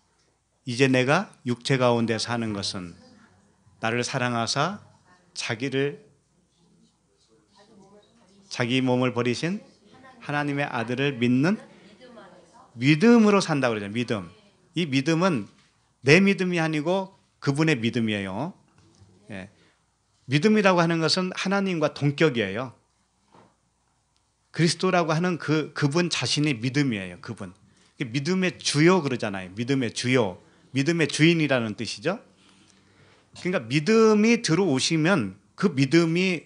Speaker 1: 이제 내가 육체 가운데 사는 것은 나를 사랑하사 자기를 자기 몸을 버리신 하나님의 아들을 믿는 믿음으로 산다고 그러죠. 믿음. 이 믿음은 내 믿음이 아니고 그분의 믿음이에요. 예. 믿음이라고 하는 것은 하나님과 동격이에요. 그리스도라고 하는 그 그분 자신이 믿음이에요. 그분. 믿음의 주요 그러잖아요. 믿음의 주요. 믿음의 주인이라는 뜻이죠. 그러니까 믿음이 들어오시면 그 믿음이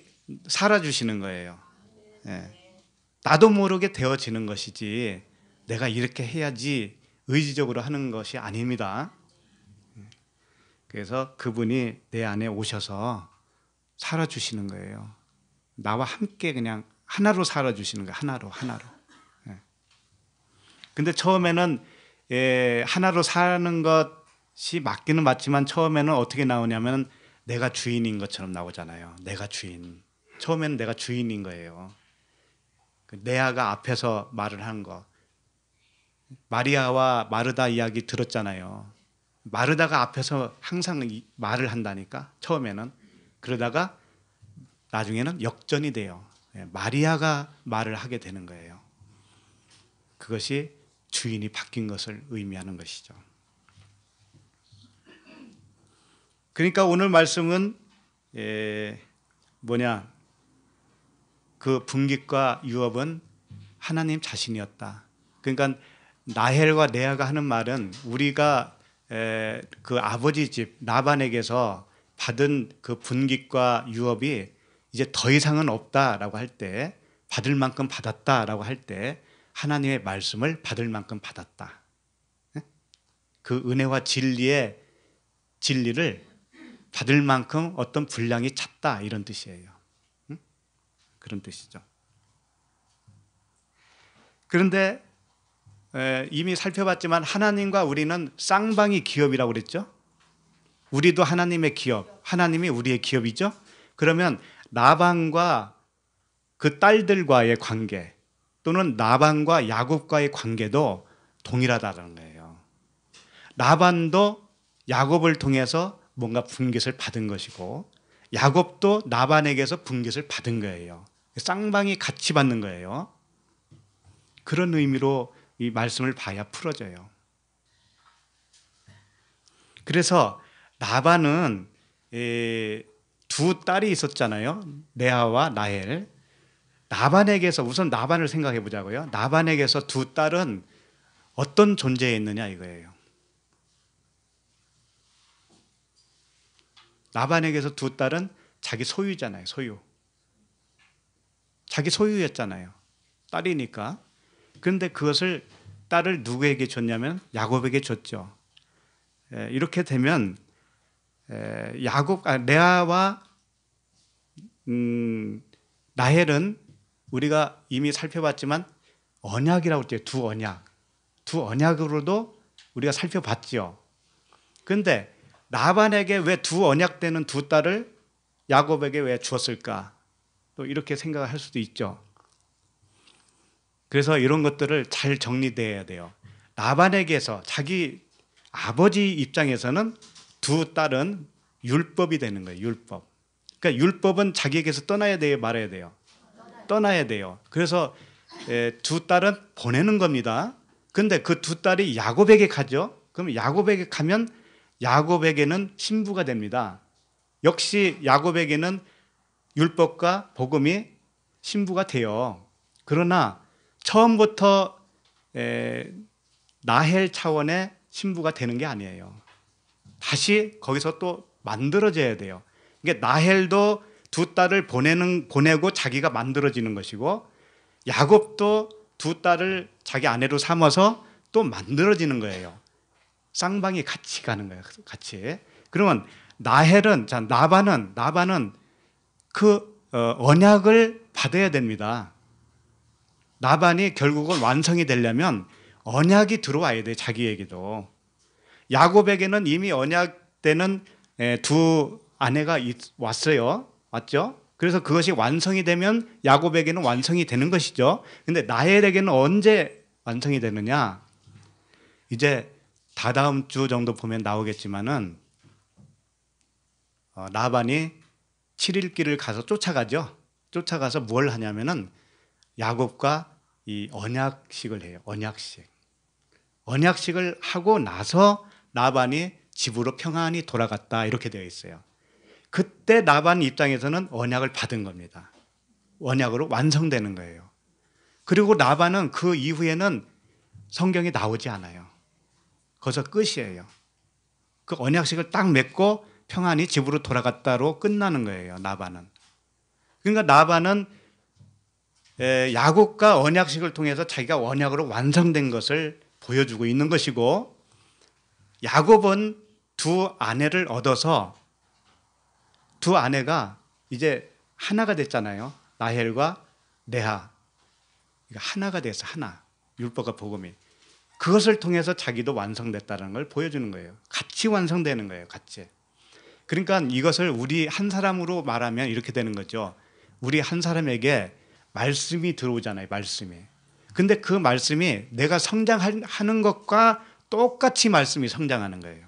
Speaker 1: 살아주시는 거예요. 예. 나도 모르게 되어지는 것이지 내가 이렇게 해야지 의지적으로 하는 것이 아닙니다. 그래서 그분이 내 안에 오셔서 살아주시는 거예요. 나와 함께 그냥 하나로 살아주시는 거예요. 하나로, 하나로. 예. 근데 처음에는 예, 하나로 사는 것이 맞기는 맞지만 처음에는 어떻게 나오냐면 내가 주인인 것처럼 나오잖아요. 내가 주인. 처음에는 내가 주인인 거예요. 레아가 그 앞에서 말을 한 거. 마리아와 마르다 이야기 들었잖아요. 마르다가 앞에서 항상 말을 한다니까 처음에는 그러다가 나중에는 역전이 돼요. 예, 마리아가 말을 하게 되는 거예요. 그것이 주인이 바뀐 것을 의미하는 것이죠. 그러니까 오늘 말씀은
Speaker 2: 예,
Speaker 1: 뭐냐 그 분깃과 유업은 하나님 자신이었다. 그러니까 나헬과 네아가 하는 말은 우리가 그 아버지 집 라반에게서 받은 그 분깃과 유업이 이제 더 이상은 없다라고 할 때 받을 만큼 받았다라고 할 때 하나님의 말씀을 받을 만큼 받았다. 예? 그 은혜와 진리의 진리를 받을 만큼 어떤 분량이 찼다 이런 뜻이에요. 그런 뜻이죠. 그런데 이미 살펴봤지만 하나님과 우리는 쌍방이 기업이라고 그랬죠. 우리도 하나님의 기업, 하나님이 우리의 기업이죠. 그러면 나방과 그 딸들과의 관계 또는 나방과 야곱과의 관계도 동일하다는 거예요. 나반도 야곱을 통해서 뭔가 분깃을 받은 것이고 야곱도 나반에게서 분깃을 받은 거예요. 쌍방이 같이 받는 거예요. 그런 의미로 이 말씀을 봐야 풀어져요. 그래서 라반은 두 딸이 있었잖아요. 레아와 라헬. 라반에게서 우선 라반을 생각해 보자고요. 라반에게서 두 딸은 어떤 존재에 있느냐 이거예요. 라반에게서 두 딸은 자기 소유잖아요. 소유. 자기 소유였잖아요. 딸이니까. 그런데 그것을 딸을 누구에게 줬냐면 야곱에게 줬죠. 예, 이렇게 되면 예, 야곱 아, 레아와 음, 나헬은 우리가 이미 살펴봤지만 언약이라고 했죠. 두 언약. 두 언약으로도 우리가 살펴봤지요. 근데 라반에게 왜 두 언약되는 두 딸을 야곱에게 왜 주었을까? 또 이렇게 생각할 수도 있죠. 그래서 이런 것들을 잘정리되어야 돼요. 라반에게서 자기 아버지 입장에서는 두 딸은 율법이 되는 거예요. 율법. 그러니까 율법은 자기에게서 떠나야 돼요, 말아야 돼요. 떠나야 돼요. 그래서 두 딸은 보내는 겁니다. 근데 그 두 딸이 야곱에게 가죠. 그럼 야곱에게 가면 야곱에게는 신부가 됩니다. 역시 야곱에게는 율법과 복음이 신부가 돼요. 그러나 처음부터 에, 나헬 차원의 신부가 되는 게 아니에요. 다시 거기서 또 만들어져야 돼요. 그러니까 나헬도 두 딸을 보내는 보내고 자기가 만들어지는 것이고 야곱도 두 딸을 자기 아내로 삼아서 또 만들어지는 거예요. 쌍방이 같이 가는 거예요. 같이. 그러면 나헬은 자나바는나바는 그 어, 언약을 받아야 됩니다. 나반이 결국은 완성이 되려면 언약이 들어와야 돼 자기에게도. 야곱에게는 이미 언약 때는 두 아내가 왔어요. 왔죠? 그래서 그것이 완성이 되면 야곱에게는 완성이 되는 것이죠. 근데 나엘에게는 언제 완성이 되느냐? 이제 다다음 주 정도 보면 나오겠지만은 라반이 어, 7일길을 가서 쫓아가죠. 쫓아가서 뭘 하냐면은 야곱과 이 언약식을 해요. 언약식. 언약식을 하고 나서 라반이 집으로 평안히 돌아갔다 이렇게 되어 있어요. 그때 라반 입장에서는 언약을 받은 겁니다. 언약으로 완성되는 거예요. 그리고 라반은그 이후에는 성경이 나오지 않아요. 거기서 끝이에요. 그 언약식을 딱 맺고 평안히 집으로 돌아갔다로 끝나는 거예요. 나바는. 그러니까 나바는 야곱과 언약식을 통해서 자기가 언약으로 완성된 것을 보여주고 있는 것이고 야곱은 두 아내를 얻어서 두 아내가 이제 하나가 됐잖아요. 라헬과 네하. 그러니까 하나가 돼서 하나. 율법과 복음이. 그것을 통해서 자기도 완성됐다는 걸 보여주는 거예요. 같이 완성되는 거예요. 같이. 그러니까 이것을 우리 한 사람으로 말하면 이렇게 되는 거죠. 우리 한 사람에게 말씀이 들어오잖아요. 말씀이. 근데 그 말씀이 내가 성장하는 것과 똑같이 말씀이 성장하는 거예요.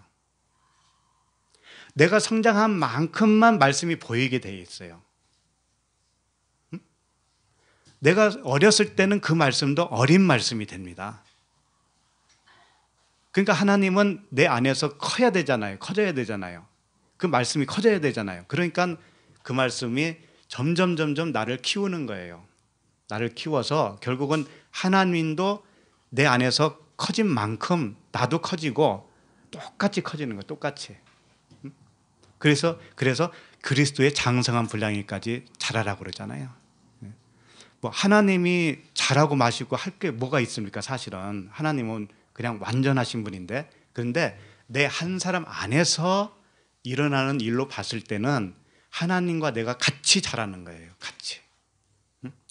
Speaker 1: 내가 성장한 만큼만 말씀이 보이게 돼 있어요. 내가 어렸을 때는 그 말씀도 어린 말씀이 됩니다. 그러니까 하나님은 내 안에서 커야 되잖아요. 커져야 되잖아요. 그 말씀이 커져야 되잖아요. 그러니까 그 말씀이 점점 점점 나를 키우는 거예요. 나를 키워서 결국은 하나님도 내 안에서 커진 만큼 나도 커지고 똑같이 커지는 거 똑같이. 그래서 그래서 그리스도의 장성한 분량이까지 자라라고 그러잖아요. 네. 뭐 하나님이 자라고 마시고 할 게 뭐가 있습니까? 사실은 하나님은 그냥 완전하신 분인데 그런데 내 한 사람 안에서 일어나는 일로 봤을 때는 하나님과 내가 같이 자라는 거예요. 같이.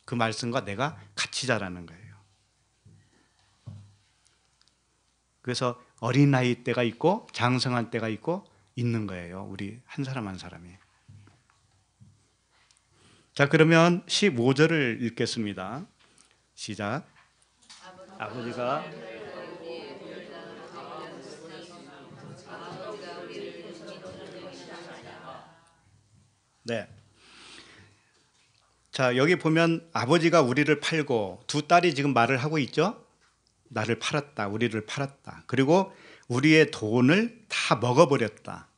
Speaker 1: 그 말씀과 내가 같이 자라는 거예요. 그래서 어린아이 때가 있고 장성한 때가 있고 있는 거예요. 우리 한 사람 한 사람이. 자, 그러면 15절을 읽겠습니다. 시작. 아버지가 네. 자, 여기 보면 아버지가 우리를 팔고 두 딸이 지금 말을 하고 있죠? 나를 팔았다. 우리를 팔았다. 그리고 우리의 돈을 다 먹어버렸다.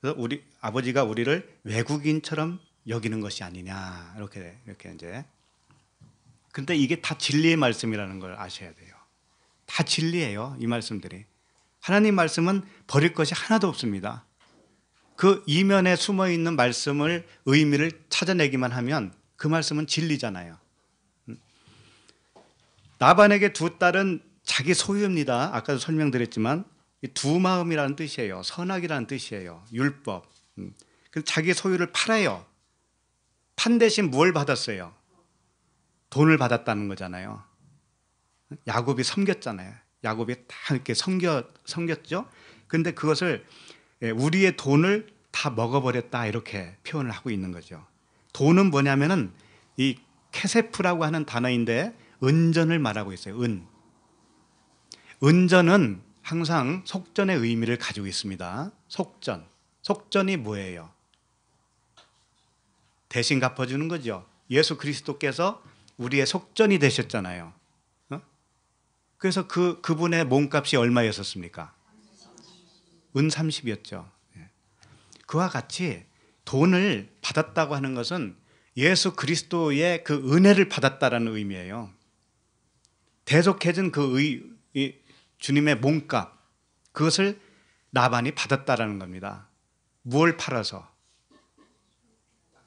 Speaker 1: 그래서 우리 아버지가 우리를 외국인처럼 여기는 것이 아니냐 이렇게 이렇게 이제. 근데 이게 다 진리의 말씀이라는 걸 아셔야 돼요. 다 진리예요 이 말씀들이. 하나님 말씀은 버릴 것이 하나도 없습니다. 그 이면에 숨어 있는 말씀을 의미를 찾아내기만 하면 그 말씀은 진리잖아요. 음. 나반에게 두 딸은 자기 소유입니다. 아까도 설명드렸지만 두 마음이라는 뜻이에요. 선악이라는 뜻이에요. 율법. 음. 자기 소유를 팔아요. 판 대신 뭘 받았어요? 돈을 받았다는 거잖아요. 야곱이 섬겼잖아요. 야곱이 다 이렇게 섬겨 섬겼죠. 근데 그것을 예, 우리의 돈을 다 먹어버렸다 이렇게 표현을 하고 있는 거죠. 돈은 뭐냐면은 이 케세프라고 하는 단어인데 은전을 말하고 있어요. 은. 은전은 항상 속전의 의미를 가지고 있습니다. 속전. 속전이 뭐예요? 대신 갚아주는 거죠. 예수 그리스도께서 우리의 속전이 되셨잖아요. 어? 그래서 그, 그분의 몸값이 얼마였었습니까? 은 30이었죠. 예. 그와 같이 돈을 받았다고 하는 것은 예수 그리스도의 그 은혜를 받았다라는 의미예요. 대속해진 그 의, 이, 주님의 몸값 그것을 나반이 받았다라는 겁니다. 무엇 팔아서?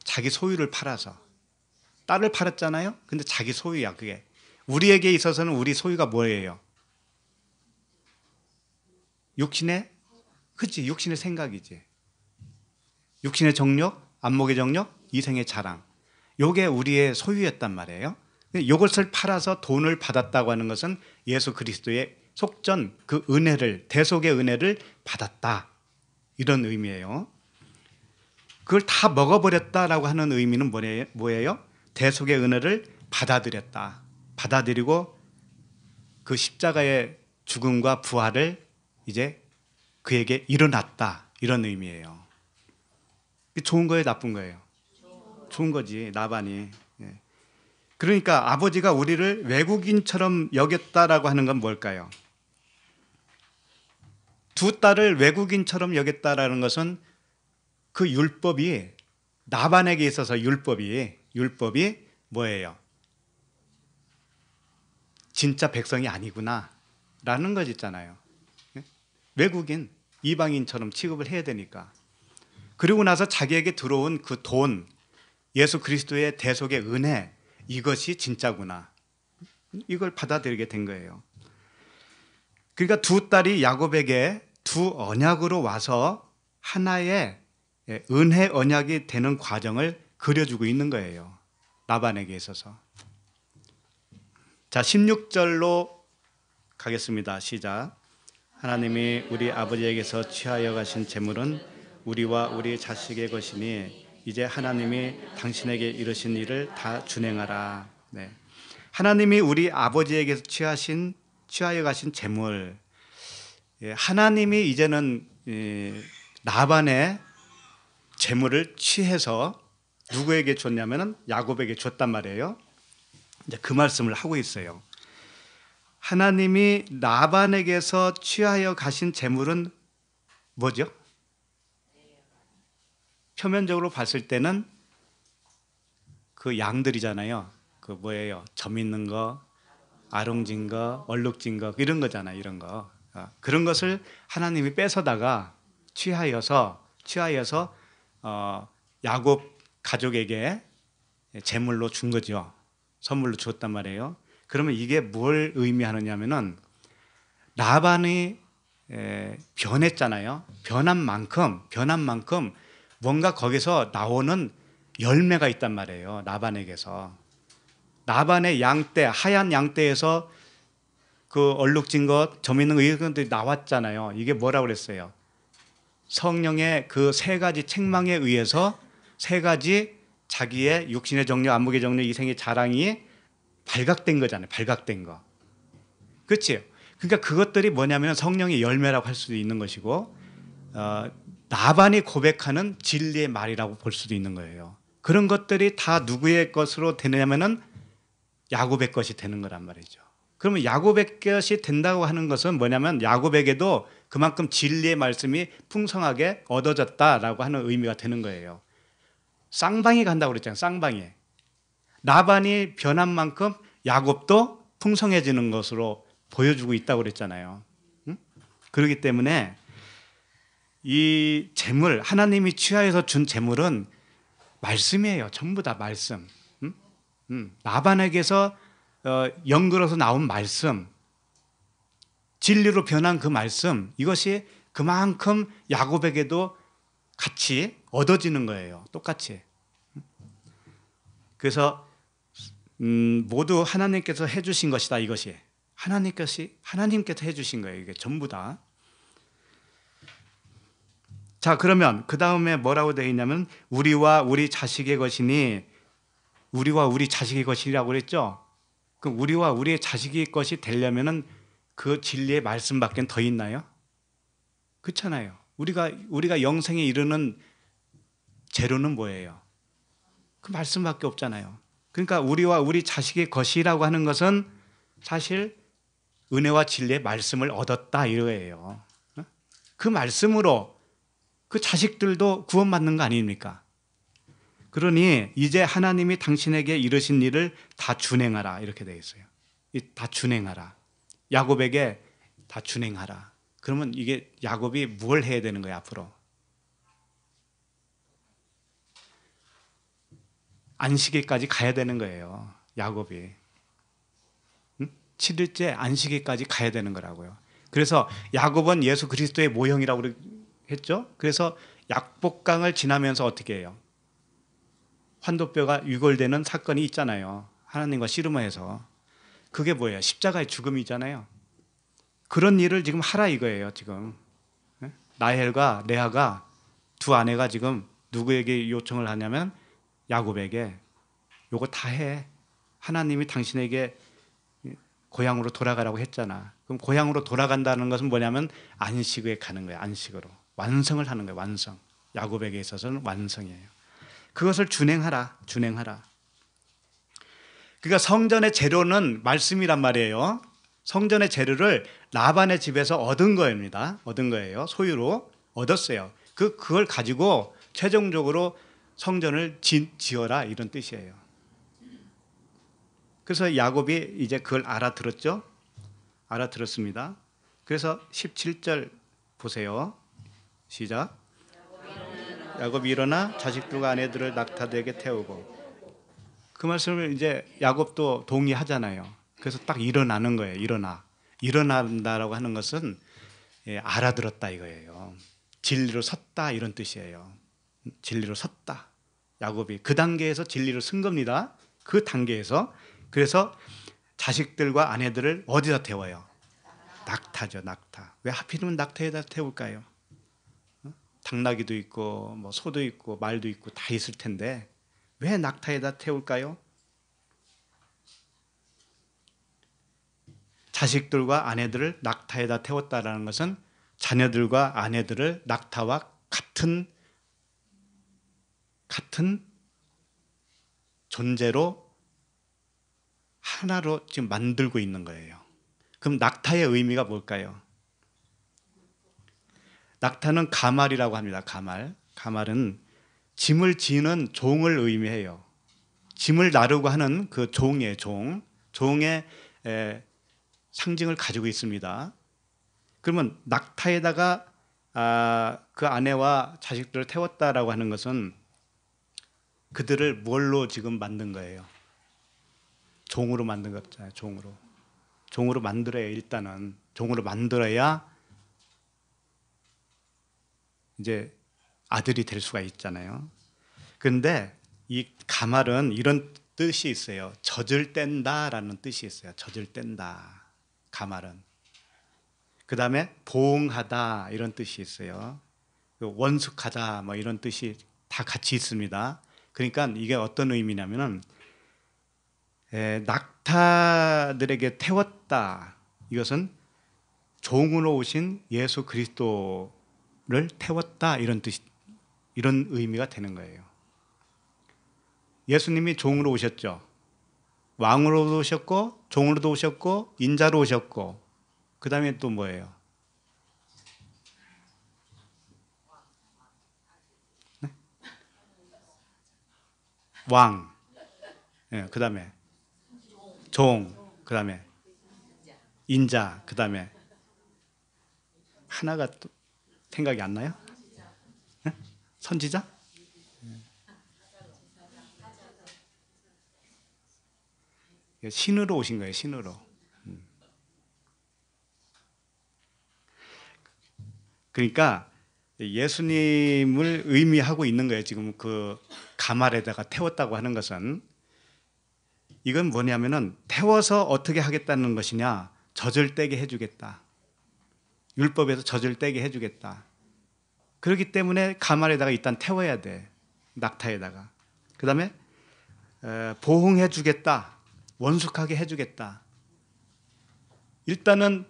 Speaker 1: 자기 소유를 팔아서. 딸을 팔았잖아요. 근데 자기 소유야 그게. 우리에게 있어서는 우리 소유가 뭐예요? 육신의 그치 육신의 생각이지. 육신의 정력, 안목의 정력, 이생의 자랑. 요게 우리의 소유였단 말이에요. 요것을 팔아서 돈을 받았다고 하는 것은 예수 그리스도의 속전 그 은혜를 대속의 은혜를 받았다. 이런 의미예요. 그걸 다 먹어버렸다라고 하는 의미는 뭐예요? 대속의 은혜를 받아들였다. 받아들이고 그 십자가의 죽음과 부활을 이제 그에게 일어났다. 이런 의미예요. 좋은 거예요, 나쁜 거예요? 좋은 거지, 나반이. 예. 그러니까 아버지가 우리를 외국인처럼 여겼다라고 하는 건 뭘까요? 두 딸을 외국인처럼 여겼다라는 것은 그 율법이 나반에게 있어서 율법이 율법이 뭐예요? 진짜 백성이 아니구나라는 것이잖아요. 외국인, 이방인처럼 취급을 해야 되니까. 그리고 나서 자기에게 들어온 그 돈, 예수 그리스도의 대속의 은혜, 이것이 진짜구나. 이걸 받아들이게 된 거예요. 그러니까 두 딸이 야곱에게 두 언약으로 와서 하나의 예, 은혜 언약이 되는 과정을 그려주고 있는 거예요. 라반에게 있어서. 자, 16절로 가겠습니다. 시작. 하나님이 우리 아버지에게서 취하여 가신 재물은 우리와 우리 자식의 것이니 이제 하나님이 당신에게 이르신 일을 다 준행하라. 네. 하나님이 우리 아버지에게서 취하신 취하여 가신 재물. 예, 하나님이 이제는 예, 나반의 재물을 취해서 누구에게 줬냐면은 야곱에게 줬단 말이에요. 이제 그 말씀을 하고 있어요. 하나님이 나반에게서 취하여 가신 재물은 뭐죠? 표면적으로 봤을 때는 그 양들이잖아요. 그 뭐예요? 점 있는 거, 아롱진 거, 얼룩진 거 이런 거잖아. 이런 거. 어, 그런 것을 하나님이 뺏어다가 취하여서 취하여서 어, 야곱 가족에게 재물로 준 거죠. 선물로 주었단 말이에요. 그러면 이게 뭘 의미하느냐면은 라반이 에, 변했잖아요. 변한 만큼 변한 만큼 뭔가 거기서 나오는 열매가 있단 말이에요. 라반에게서 라반의 양떼 하얀 양떼에서 그 얼룩진 것, 점 있는 거이들이 나왔잖아요. 이게 뭐라고 그랬어요? 성령의 그 세 가지 책망에 의해서 세 가지 자기의 육신의 정류, 안목의 정류, 이생의 자랑이 발각된 거잖아요. 발각된 거. 그렇지요? 그러니까 그것들이 뭐냐면 성령의 열매라고 할 수도 있는 것이고 어, 나반이 고백하는 진리의 말이라고 볼 수도 있는 거예요. 그런 것들이 다 누구의 것으로 되냐면은 야곱의 것이 되는 거란 말이죠. 그러면 야곱의 것이 된다고 하는 것은 뭐냐면 야곱에게도 그만큼 진리의 말씀이 풍성하게 얻어졌다라고 하는 의미가 되는 거예요. 쌍방이 간다고 그랬잖아요. 쌍방이. 라반이 변한 만큼 야곱도 풍성해지는 것으로 보여주고 있다고 그랬잖아요. 그러기 때문에 이 재물 하나님이 취하여서 준 재물은 말씀이에요. 전부 다 말씀. 라반에게서 어, 연결어서 나온 말씀, 진리로 변한 그 말씀, 이것이 그만큼 야곱에게도 같이 얻어지는 거예요. 똑같이. 그래서 음, 모두 하나님께서 해주신 것이다 이것이 하나님께서 하나님께서 해주신 거예요 이게 전부 다. 자 그러면 그 다음에 뭐라고 되어 있냐면 우리와 우리 자식의 것이니 우리와 우리 자식의 것이라고 그랬죠. 그 우리와 우리의 자식의 것이 되려면은 그 진리의 말씀밖에 더 있나요? 그렇잖아요. 우리가 우리가 영생에 이르는 재료는 뭐예요? 그 말씀밖에 없잖아요. 그러니까 우리와 우리 자식의 것이라고 하는 것은 사실 은혜와 진리의 말씀을 얻었다 이거예요. 그 말씀으로 그 자식들도 구원받는 거 아닙니까? 그러니 이제 하나님이 당신에게 이르신 일을 다 준행하라 이렇게 되어 있어요. 다 준행하라. 야곱에게 다 준행하라. 그러면 이게 야곱이 뭘 해야 되는 거야 앞으로? 안식일까지 가야 되는 거예요. 야곱이. 응? 7일째 안식일까지 가야 되는 거라고요. 그래서 야곱은 예수 그리스도의 모형이라고 했죠. 그래서 약복강을 지나면서 어떻게 해요? 환도뼈가 유골되는 사건이 있잖아요. 하나님과 씨름해서. 그게 뭐예요? 십자가의 죽음이잖아요. 그런 일을 지금 하라 이거예요, 지금. 네? 나헬과 레아가 두 아내가 지금 누구에게 요청을 하냐면 야곱에게 요거 다 해. 하나님이 당신에게 고향으로 돌아가라고 했잖아. 그럼 고향으로 돌아간다는 것은 뭐냐면 안식에 가는 거야. 안식으로. 완성을 하는 거야. 완성. 야곱에게 있어서는 완성이에요. 그것을 준행하라. 준행하라. 그러니까 성전의 재료는 말씀이란 말이에요. 성전의 재료를 라반의 집에서 얻은 거입니다. 얻은 거예요. 소유로 얻었어요. 그 그걸 가지고 최종적으로 성전을 지어라 이런 뜻이에요. 그래서 야곱이 이제 그걸 알아들었죠. 알아들었습니다. 그래서 17절 보세요. 시작. 야곱이 일어나 자식들과 아내들을 낙타들에게 태우고 그 말씀을 이제 야곱도 동의하잖아요. 그래서 딱 일어나는 거예요. 일어나. 일어난다라고 하는 것은 예, 알아들었다 이거예요. 진리로 섰다 이런 뜻이에요. 진리로 섰다. 야곱이 그 단계에서 진리를 쓴 겁니다. 그 단계에서 그래서 자식들과 아내들을 어디다 태워요? 낙타죠, 낙타. 왜 하필이면 낙타에다 태울까요? 어? 당나귀도 있고 뭐 소도 있고 말도 있고 다 있을 텐데 왜 낙타에다 태울까요? 자식들과 아내들을 낙타에다 태웠다라는 것은 자녀들과 아내들을 낙타와 같은 같은 존재로 하나로 지금 만들고 있는 거예요. 그럼 낙타의 의미가 뭘까요? 낙타는 가말이라고 합니다. 가말. 가말은 짐을 지는 종을 의미해요. 짐을 나르고 하는 그 종의 종, 종의 에, 상징을 가지고 있습니다. 그러면 낙타에다가 아, 그 아내와 자식들을 태웠다라고 하는 것은 그들을 뭘로 지금 만든 거예요? 종으로 만든 거잖아요. 종으로. 종으로 만들어야 일단은 종으로 만들어야 이제 아들이 될 수가 있잖아요. 근데 이 가말은 이런 뜻이 있어요. 젖을 뗀다라는 뜻이 있어요. 젖을 뗀다. 가말은. 그 다음에 보응하다 이런 뜻이 있어요. 원숙하다 뭐 이런 뜻이 다 같이 있습니다. 그러니까 이게 어떤 의미냐면은 에, 낙타들에게 태웠다. 이것은 종으로 오신 예수 그리스도를 태웠다 이런 뜻 이런 의미가 되는 거예요. 예수님이 종으로 오셨죠. 왕으로도 오셨고 종으로도 오셨고 인자로 오셨고 그다음에 또 뭐예요? 왕. 예, 그 다음에 종. 그 다음에 인자. 그 다음에 하나가 또 생각이 안 나요? 예? 선지자? 예, 신으로 오신 거예요, 신으로. 음. 그러니까 예수님을 의미하고 있는 거예요. 지금 그가마에다가 태웠다고 하는 것은 이건 뭐냐면은 태워서 어떻게 하겠다는 것이냐 저절 떼게 해주겠다 율법에서 젖을 떼게 해주겠다 그렇기 때문에 가마에다가 일단 태워야 돼 낙타에다가 그 다음에 보응해주겠다 원숙하게 해주겠다 일단은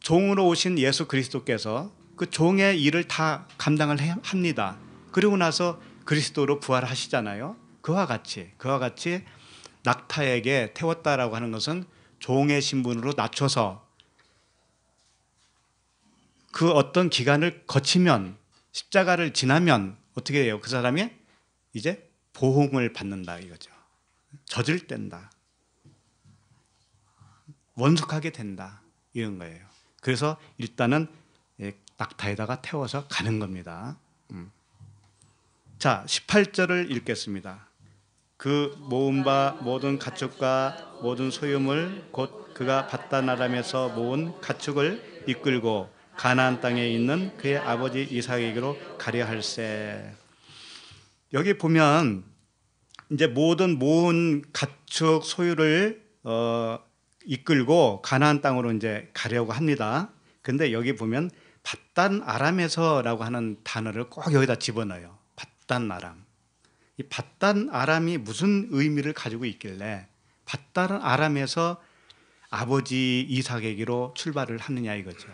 Speaker 1: 종으로 오신 예수 그리스도께서 그 종의 일을 다 감당을 합니다. 그리고 나서 그리스도로 부활하시잖아요. 그와 같이 그와 같이 낙타에게 태웠다라고 하는 것은 종의 신분으로 낮춰서 그 어떤 기간을 거치면 십자가를 지나면 어떻게 돼요? 그 사람이 이제 보험을 받는다 이거죠. 젖을 뗀다. 원숙하게 된다. 이런 거예요. 그래서 일단은 낙타에다가 태워서 가는 겁니다. 음. 자, 18절을 읽겠습니다. 그 모은 바 모든 가축과 모든 소유물 곧 그가 바단 아람에서 모은 가축을 이끌고 가나안 땅에 있는 그의 아버지 이삭에게로 가려 할세. 여기 보면 이제 모든 모은 가축 소유를 어, 이끌고 가나안 땅으로 이제 가려고 합니다. 근데 여기 보면 바딴 아람에서라고 하는 단어를 꼭 여기다 집어넣어요. 바딴 아람. 이바딴 아람이 무슨 의미를 가지고 있길래 바단 아람에서 아버지 이삭에게로 출발을 하느냐 이거죠.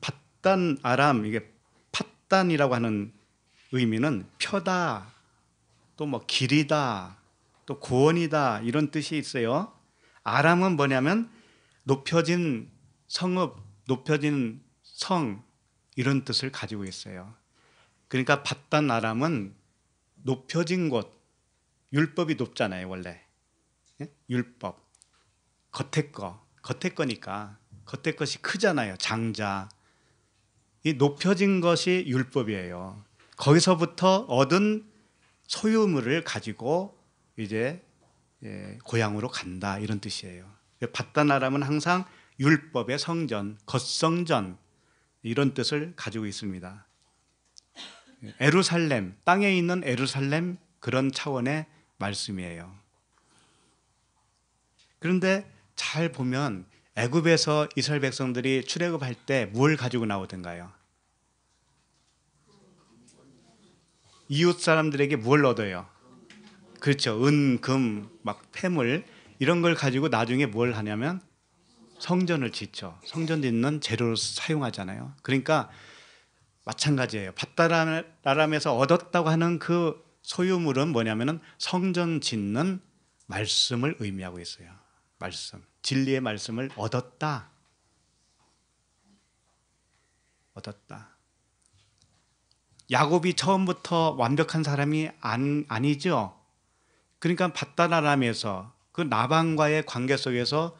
Speaker 1: 바딴 아람 이게 팟단이라고 하는 의미는 펴다 또 뭐 길이다 또구원이다 이런 뜻이 있어요. 아람은 뭐냐면 높여진 성읍, 높여진 성 이런 뜻을 가지고 있어요. 그러니까 바단 아람은 높여진 곳, 율법이 높잖아요 원래. 예? 율법, 겉에 거, 겉에 거니까 겉에 것이 크잖아요. 장자, 이 높여진 것이 율법이에요. 거기서부터 얻은 소유물을 가지고 이제 예, 고향으로 간다 이런 뜻이에요. 바다나람은 항상 율법의 성전, 겉성전 이런 뜻을 가지고 있습니다. 에루살렘, 땅에 있는 에루살렘 그런 차원의 말씀이에요. 그런데 잘 보면 애굽에서 이스라엘 백성들이 출애굽할 때 뭘 가지고 나오던가요? 이웃 사람들에게 뭘 얻어요? 그렇죠. 은, 금, 막 폐물 이런 걸 가지고 나중에 뭘 하냐면 성전을 짓죠. 성전 짓는 재료로 사용하잖아요. 그러니까 마찬가지예요. 바다람에서 라 얻었다고 하는 그 소유물은 뭐냐면은 성전 짓는 말씀을 의미하고 있어요. 말씀. 진리의 말씀을 얻었다. 얻었다. 야곱이 처음부터 완벽한 사람이 안, 아니죠. 그러니까 바다람에서 라그 나방과의 관계 속에서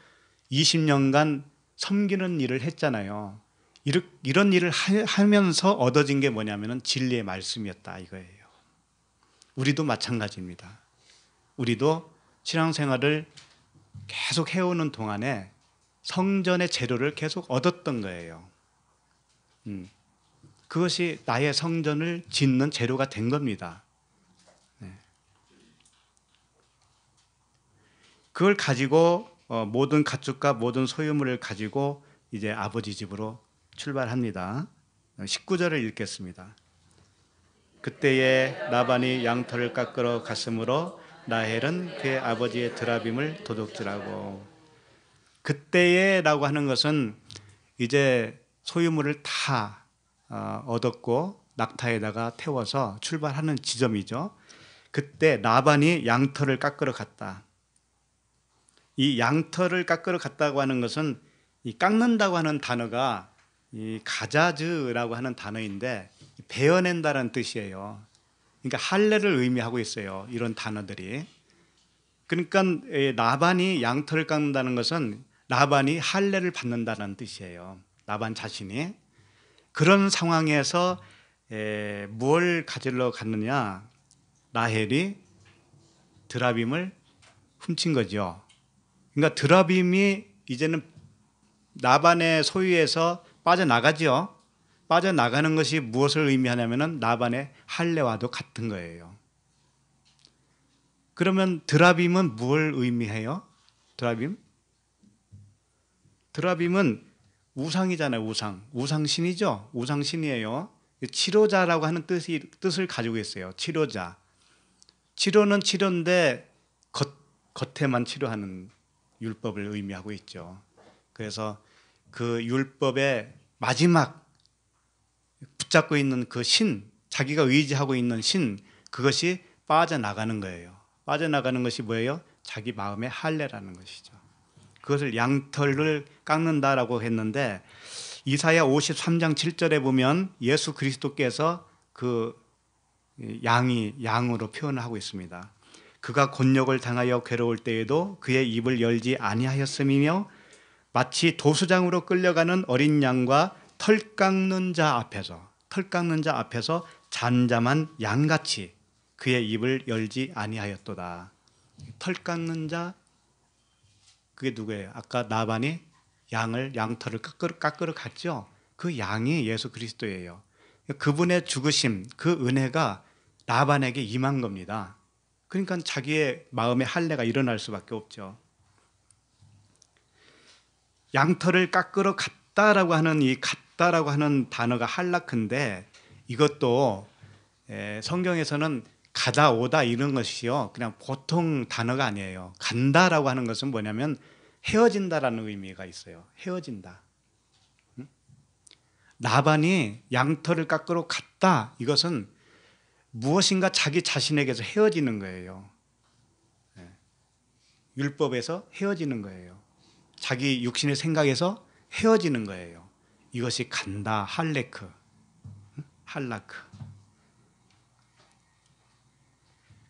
Speaker 1: 20년간 섬기는 일을 했잖아요. 이런 일을 하면서 얻어진 게 뭐냐면은 진리의 말씀이었다 이거예요. 우리도 마찬가지입니다. 우리도 신앙생활을 계속 해오는 동안에 성전의 재료를 계속 얻었던 거예요. 음. 그것이 나의 성전을 짓는 재료가 된 겁니다. 네. 그걸 가지고 어, 모든 가축과 모든 소유물을 가지고 이제 아버지 집으로 출발합니다. 19절을 읽겠습니다. 그때에 라반이 양털을 깎으러 갔으므로 라헬은 그의 아버지의 드라빔을 도둑질하고 그때에라고 하는 것은 이제 소유물을 다 어, 얻었고 낙타에다가 태워서 출발하는 지점이죠. 그때 라반이 양털을 깎으러 갔다. 이 양털을 깎으러 갔다고 하는 것은 이 깎는다고 하는 단어가 이 가자즈라고 하는 단어인데 베어낸다는 뜻이에요. 그러니까 할례를 의미하고 있어요. 이런 단어들이. 그러니까 나반이 양털을 깎는다는 것은 나반이 할례를 받는다는 뜻이에요. 나반 자신이 그런 상황에서 에, 뭘 가지러 갔느냐? 라헬이 드라빔을 훔친 거죠. 그러니까 드라빔이 이제는 나반의 소유에서 빠져나가죠. 빠져나가는 것이 무엇을 의미하냐면은 나반의 할례와도 같은 거예요. 그러면 드라빔은 뭘 의미해요? 드라빔? 드라빔은 우상이잖아요, 우상. 우상신이죠? 우상신이에요. 치료자라고 하는 뜻이, 뜻을 가지고 있어요. 치료자. 치료는 치료인데 겉, 겉에만 치료하는 율법을 의미하고 있죠. 그래서 그 율법의 마지막 붙잡고 있는 그 신, 자기가 의지하고 있는 신, 그것이 빠져나가는 거예요. 빠져나가는 것이 뭐예요? 자기 마음의 할례라는 것이죠. 그것을 양털을 깎는다라고 했는데 이사야 53장 7절에 보면 예수 그리스도께서 그 양이 양으로 표현하고 있습니다. 그가 곤욕을 당하여 괴로울 때에도 그의 입을 열지 아니하였음이며 마치 도수장으로 끌려가는 어린 양과 털 깎는 자 앞에서 털 깎는 자 앞에서 잔잠한 양같이 그의 입을 열지 아니하였도다. 털 깎는 자 그게 누구예요? 아까 나반이 양을 양털을 깎으러 깎으러 갔죠. 그 양이 예수 그리스도예요. 그분의 죽으심, 그 은혜가 나반에게 임한 겁니다. 그러니까 자기의 마음의 할례가 일어날 수밖에 없죠. 양털을 깎으러 갔다라고 하는 이 갔다라고 하는 단어가 할라크데 이것도 예, 성경에서는 가다 오다 이런 것이요 그냥 보통 단어가 아니에요. 간다라고 하는 것은 뭐냐면 헤어진다라는 의미가 있어요. 헤어진다. 나반이 양털을 깎으러 갔다. 이것은 무엇인가 자기 자신에게서 헤어지는 거예요. 예. 율법에서 헤어지는 거예요. 자기 육신의 생각에서 헤어지는 거예요. 이것이 간다 할레크 할라크.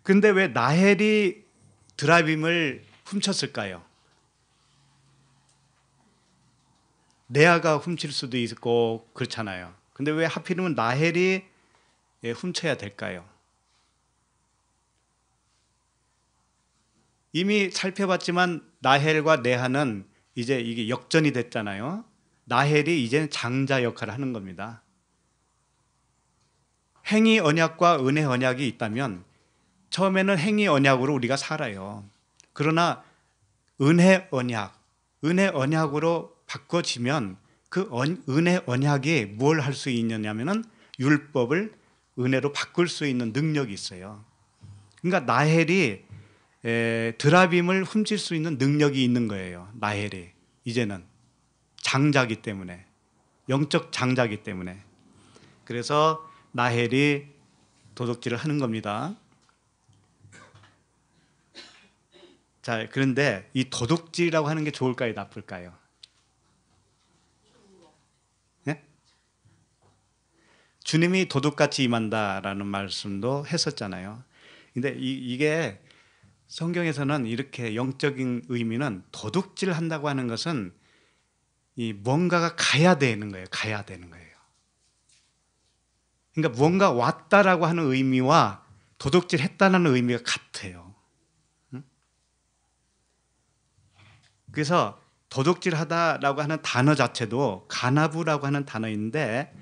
Speaker 1: 근데 왜 나헬이 드라빔을 훔쳤을까요? 레아가 훔칠 수도 있고 그렇잖아요. 근데 왜 하필이면 나헬이 예, 훔쳐야 될까요? 이미 살펴봤지만 나헬과 네하는 이제 이게 역전이 됐잖아요. 나헬이 이제 장자 역할을 하는 겁니다. 행위 언약과 은혜 언약이 있다면 처음에는 행위 언약으로 우리가 살아요. 그러나 은혜 언약, 은혜 언약으로 바꿔지면 그 은혜 언약이 뭘할 수 있느냐면은 율법을 은혜로 바꿀 수 있는 능력이 있어요. 그러니까 나헬이 드라빔을 훔칠 수 있는 능력이 있는 거예요. 나헬이 이제는 장자기 때문에 영적 장자기 때문에 그래서 나헬이 도둑질을 하는 겁니다. 자, 그런데 이 도둑질이라고 하는 게 좋을까요, 나쁠까요? 주님이 도둑같이 임한다라는 말씀도 했었잖아요. 근데 이, 게 성경에서는 이렇게 영적인 의미는 도둑질 한다고 하는 것은 이 뭔가가 가야 되는 거예요. 가야 되는 거예요. 그러니까 뭔가 왔다라고 하는 의미와 도둑질 했다는 의미가 같아요. 그래서 도둑질 하다라고 하는 단어 자체도 가나부라고 하는 단어인데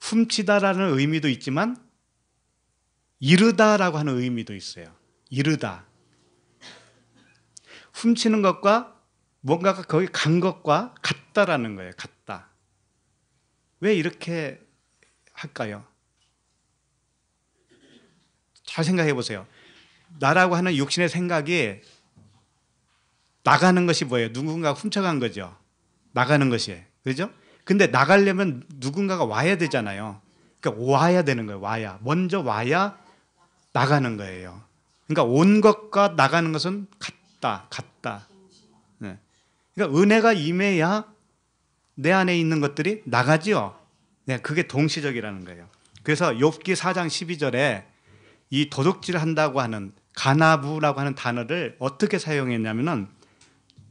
Speaker 1: 훔치다라는 의미도 있지만 이르다라고 하는 의미도 있어요. 이르다. 훔치는 것과 뭔가가 거기 간 것과 같다라는 거예요. 같다. 왜 이렇게 할까요? 잘 생각해 보세요. 나라고 하는 육신의 생각이 나가는 것이 뭐예요? 누군가 훔쳐간 거죠. 나가는 것이. 에요 그죠? 근데 나가려면 누군가가 와야 되잖아요. 그러니까 와야 되는 거예요. 와야. 먼저 와야 나가는 거예요. 그러니까 온 것과 나가는 것은 같다. 같다. 네. 그러니까 은혜가 임해야 내 안에 있는 것들이 나가지요. 네, 그게 동시적이라는 거예요. 그래서 욥기 4장 12절에 이 도둑질 한다고 하는 가나부라고 하는 단어를 어떻게 사용했냐면은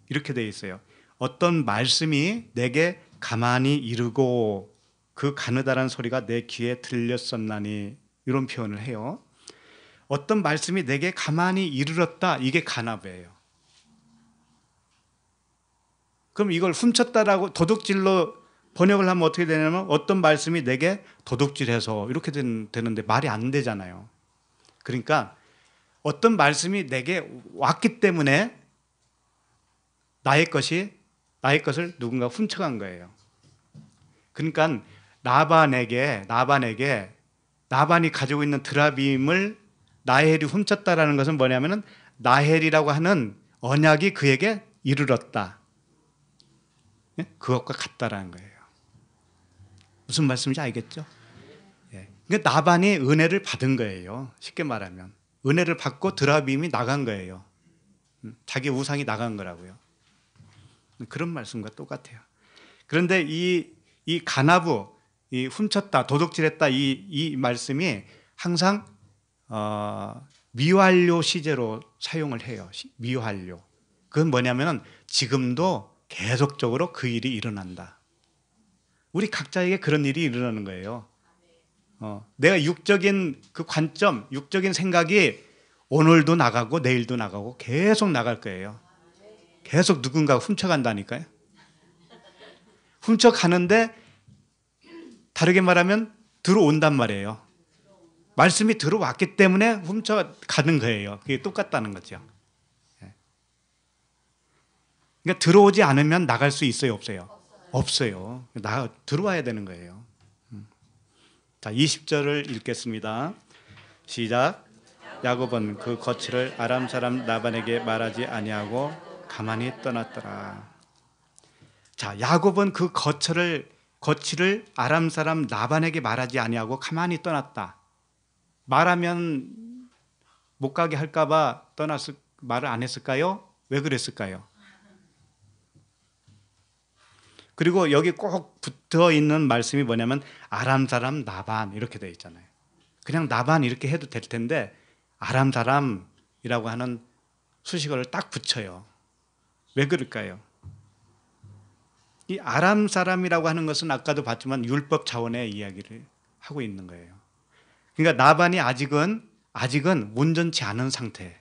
Speaker 1: 이렇게 되어 있어요. 어떤 말씀이 내게 가만히 이르고 그 가느다란 소리가 내 귀에 들렸었나니 이런 표현을 해요. 어떤 말씀이 내게 가만히 이르렀다 이게 가나베예요. 그럼 이걸 훔쳤다라고 도둑질로 번역을 하면 어떻게 되냐면 어떤 말씀이 내게 도둑질해서 이렇게 되는데 말이 안 되잖아요. 그러니까 어떤 말씀이 내게 왔기 때문에 나의 것이 나의 것을 누군가 훔쳐간 거예요. 그러니까 나반에게 나반에게 나반이 가지고 있는 드라빔을 나헬이 훔쳤다라는 것은 뭐냐면은 나헬이라고 하는 언약이 그에게 이르렀다. 예? 그것과 같다라는 거예요. 무슨 말씀인지 알겠죠? 예. 그러니까 나반이 은혜를 받은 거예요. 쉽게 말하면 은혜를 받고 드라빔이 나간 거예요. 음, 자기 우상이 나간 거라고요. 그런 말씀과 똑같아요. 그런데 이, 이 가나부, 이 훔쳤다, 도둑질했다 이, 이 말씀이 항상 어, 미완료 시제로 사용을 해요. 미완료. 그건 뭐냐면은 지금도 계속적으로 그 일이 일어난다. 우리 각자에게 그런 일이 일어나는 거예요. 어, 내가 육적인 그 관점, 육적인 생각이 오늘도 나가고 내일도 나가고 계속 나갈 거예요. 계속 누군가 훔쳐간다니까요. 훔쳐가는데 다르게 말하면 들어온단 말이에요. 말씀이 들어왔기 때문에 훔쳐가는 거예요. 그게 똑같다는 거죠. 예. 그러니까 들어오지 않으면 나갈 수 있어요, 없어요? 없어요. 없어요. 나 들어와야 되는 거예요. 음. 자, 20절을 읽겠습니다. 시작. 야곱은 그 거칠을 아람 사람 나반에게 말하지 아니하고 가만히 떠났더라. 자, 야곱은 그 거처를 거치를 아람 사람 나반에게 말하지 아니하고 가만히 떠났다. 말하면 못 가게 할까봐 떠났을 말을 안 했을까요? 왜 그랬을까요? 그리고 여기 꼭 붙어 있는 말씀이 뭐냐면 아람 사람 나반 이렇게 되어 있잖아요. 그냥 나반 이렇게 해도 될 텐데 아람 사람이라고 하는 수식어를 딱 붙여요. 왜 그럴까요? 이 아람 사람이라고 하는 것은 아까도 봤지만 율법 차원의 이야기를 하고 있는 거예요. 그러니까 나반이 아직은 아직은 온전치 않은 상태.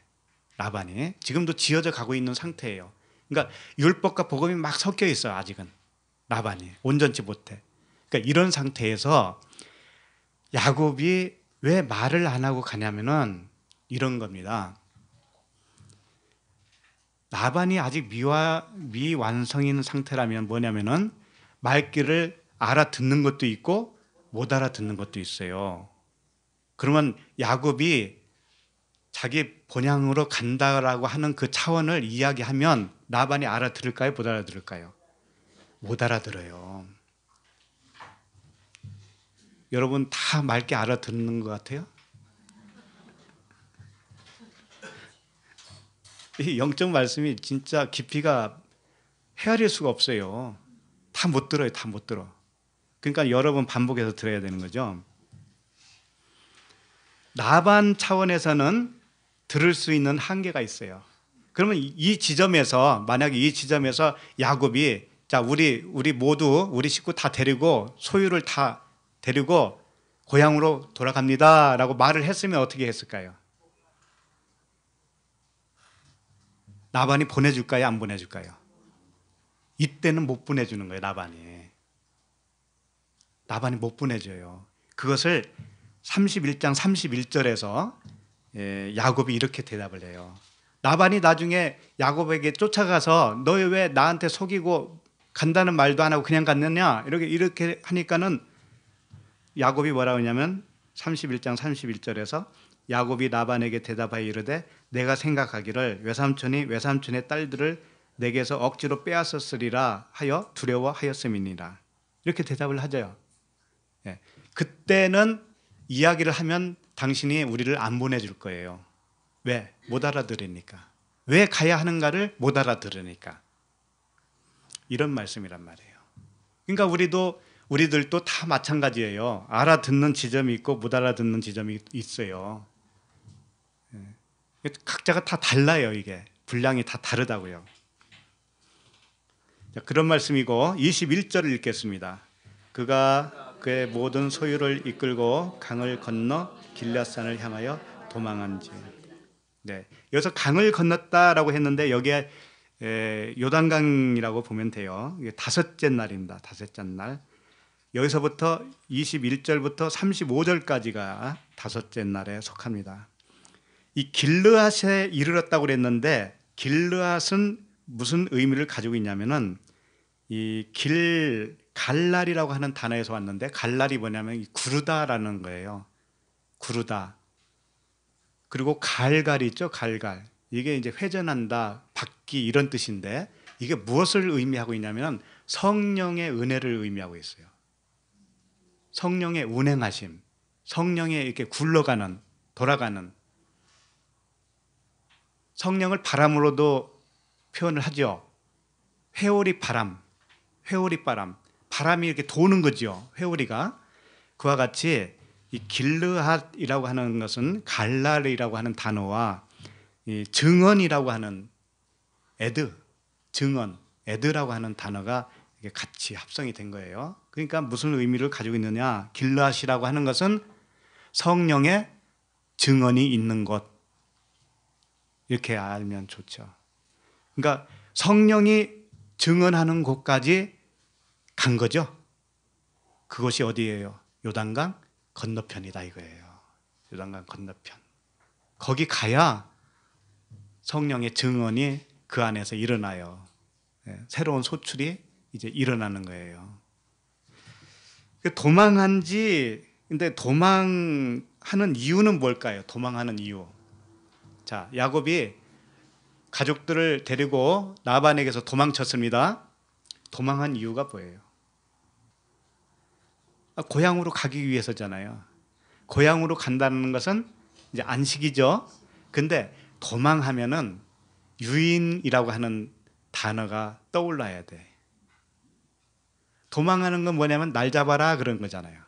Speaker 1: 라반이 지금도 지어져 가고 있는 상태예요. 그러니까 율법과 복음이 막 섞여 있어 아직은 라반이 온전치 못해. 그러니까 이런 상태에서 야곱이 왜 말을 안 하고 가냐면은 이런 겁니다. 나반이 아직 미와, 미완성인 상태라면 뭐냐면은 말귀를 알아듣는 것도 있고 못 알아듣는 것도 있어요. 그러면 야곱이 자기 본향으로 간다라고 하는 그 차원을 이야기하면 나반이 알아들을까요? 못 알아들을까요? 못 알아들어요. 여러분 다 맑게 알아듣는 것 같아요? 이 영적 말씀이 진짜 깊이가 헤아릴 수가 없어요. 다 못 들어요, 다 못 들어. 그러니까 여러 분 반복해서 들어야 되는 거죠. 나반 차원에서는 들을 수 있는 한계가 있어요. 그러면 이 지점에서 만약에 이 지점에서 야곱이 자 우리 우리 모두 우리 식구 다 데리고 소유를 다 데리고 고향으로 돌아갑니다라고 말을 했으면 어떻게 했을까요? 나반이 보내줄까요? 안 보내줄까요? 이때는 못 보내주는 거예요, 나반이. 나반이 못 보내줘요. 그것을 31장 31절에서 예, 야곱이 이렇게 대답을 해요. 나반이 나중에 야곱에게 쫓아가서 너 왜 나한테 속이고 간다는 말도 안 하고 그냥 갔느냐? 이렇게 이렇게 하니까는 야곱이 뭐라 하냐면 31장 31절에서 야곱이 라반에게 대답하여 이르되 내가 생각하기를 외삼촌이 외삼촌의 딸들을 내게서 억지로 빼앗았으리라 하여 두려워하였음이니라. 이렇게 대답을 하죠. 예. 그때는 이야기를 하면 당신이 우리를 안 보내줄 거예요. 왜? 못 알아들으니까. 왜 가야 하는가를 못 알아들으니까. 이런 말씀이란 말이에요. 그러니까 우리도 우리들도 다 마찬가지예요. 알아듣는 지점이 있고 못 알아듣는 지점이 있어요. 각자가 다 달라요, 이게. 분량이 다 다르다고요. 자, 그런 말씀이고 21절을 읽겠습니다. 그가 그의 모든 소유를 이끌고 강을 건너 길라산을 향하여 도망한지. 네. 여기서 강을 건넜다라고 했는데 여기에 에, 요단강이라고 보면 돼요. 다섯째 날입니다. 다섯째 날. 여기서부터 21절부터 35절까지가 다섯째 날에 속합니다. 이 길르앗에 이르렀다고 그랬는데 길르앗은 무슨 의미를 가지고 있냐면은 이 길 갈날이라고 하는 단어에서 왔는데 갈날이 뭐냐면 구르다라는 거예요. 구르다. 그리고 갈갈 있죠. 갈갈. 이게 이제 회전한다, 받기 이런 뜻인데 이게 무엇을 의미하고 있냐면 성령의 은혜를 의미하고 있어요. 성령의 운행하심, 성령의 이렇게 굴러가는, 돌아가는 성령을 바람으로도 표현을 하죠. 회오리 바람, 회오리 바람, 바람이 이렇게 도는 거죠. 회오리가 그와 같이 이 길르핫이라고 하는 것은 갈라르이라고 하는 단어와 이 증언이라고 하는 에드, 증언, 에드라고 하는 단어가 같이 합성이 된 거예요. 그러니까 무슨 의미를 가지고 있느냐? 길르앗이라고 하는 것은 성령의 증언이 있는 것. 이렇게 알면 좋죠. 그러니까 성령이 증언하는 곳까지 간 거죠. 그것이 어디예요? 요단강 건너편이다 이거예요. 요단강 건너편. 거기 가야 성령의 증언이 그 안에서 일어나요. 예, 새로운 소출이 이제 일어나는 거예요. 그 도망한 지, 근데 도망하는 이유는 뭘까요? 도망하는 이유. 자, 야곱이 가족들을 데리고 나반에게서 도망쳤습니다. 도망한 이유가 뭐예요? 아, 고향으로 가기 위해서잖아요. 고향으로 간다는 것은 이제 안식이죠. 근데 도망하면은 유인이라고 하는 단어가 떠올라야 돼. 도망하는 건 뭐냐면 날 잡아라 그런 거잖아요.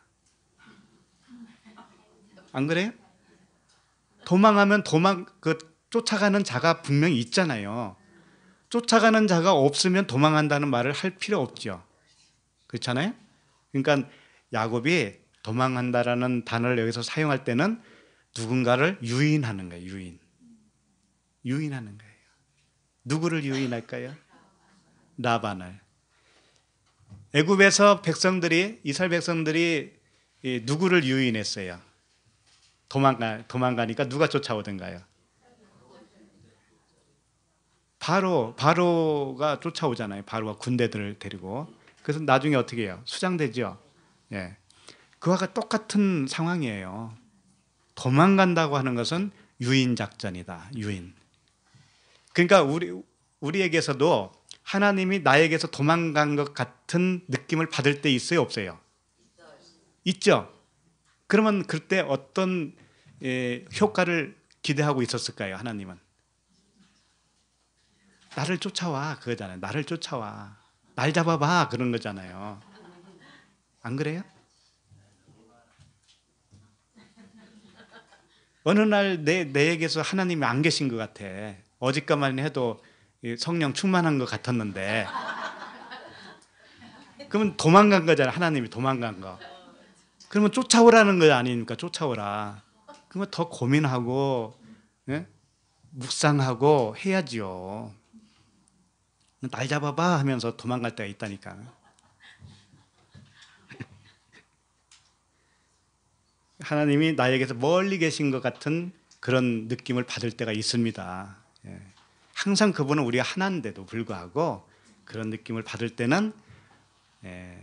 Speaker 1: 안 그래요? 도망하면 도망 그 쫓아가는 자가 분명히 있잖아요. 쫓아가는 자가 없으면 도망한다는 말을 할 필요 없죠. 그렇잖아요? 그러니까 야곱이 도망한다라는 단어를 여기서 사용할 때는 누군가를 유인하는 거예요. 유인. 유인하는 거예요. 누구를 유인할까요? 라반을. 애굽에서 백성들이 이스라엘 백성들이 누구를 유인했어요? 도망가 도망가니까 누가 쫓아오던가요? 바로 바로가 쫓아오잖아요. 바로가 군대들을 데리고 그래서 나중에 어떻게 해요? 수장되죠. 예. 그와가 똑같은 상황이에요. 도망간다고 하는 것은 유인 작전이다. 유인. 그러니까 우리 우리에게서도 하나님이 나에게서 도망간 것 같은 느낌을 받을 때 있어요, 없어요? 있어 있죠. 그러면 그때 어떤 예, 효과를 기대하고 있었을까요? 하나님은 나를 쫓아와 그거잖아요. 나를 쫓아와 날 잡아봐 그런 거잖아요. 안 그래요? 어느 날 내, 내에게서 하나님이 안 계신 것 같아. 어제까만 해도 성령 충만한 것 같았는데. 그러면 도망간 거잖아. 하나님이 도망간 거. 그러면 쫓아오라는 거 아닙니까? 쫓아오라. 그러면 더 고민하고 예? 묵상하고 해야지요. 날 잡아봐 하면서 도망갈 때가 있다니까. 하나님이 나에게서 멀리 계신 것 같은 그런 느낌을 받을 때가 있습니다. 예. 항상 그분은 우리가 하나인데도 불구하고 그런 느낌을 받을 때는 예,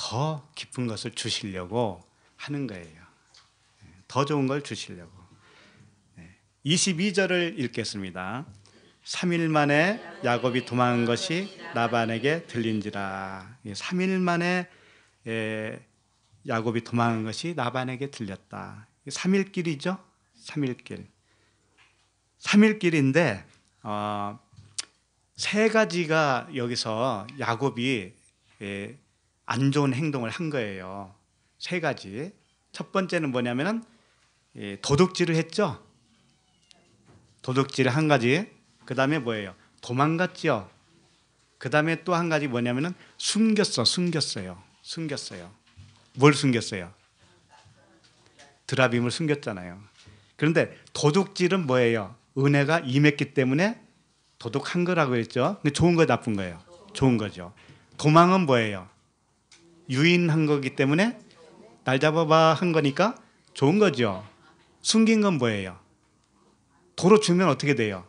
Speaker 1: 더 깊은 것을 주시려고 하는 거예요. 예, 더 좋은 걸 주시려고. 22절을 예, 읽겠습니다. 3일 만에 야곱이 도망한 것이 라반에게 들린지라. 3일 예, 만에 야곱이 도망한 것이 라반에게 들렸다. 3일 길이죠? 3일 길. 3일 길인데 어, 세 가지가 여기서 야곱이 안 좋은 행동을 한 거예요. 세 가지. 첫 번째는 뭐냐면은 예, 도둑질을 했죠. 도둑질을 한 가지. 그 다음에 뭐예요? 도망갔죠. 그 다음에 또 한 가지 뭐냐면은 숨겼어, 숨겼어요, 숨겼어요. 뭘 숨겼어요? 드라빔을 숨겼잖아요. 그런데 도둑질은 뭐예요? 은혜가 임했기 때문에 도둑한 거라고 했죠. 근데 좋은 거 나쁜 거예요? 좋은 거죠. 도망은 뭐예요? 유인한 거기 때문에 날 잡아봐 한 거니까 좋은 거죠. 숨긴 건 뭐예요? 도로 주면 어떻게 돼요?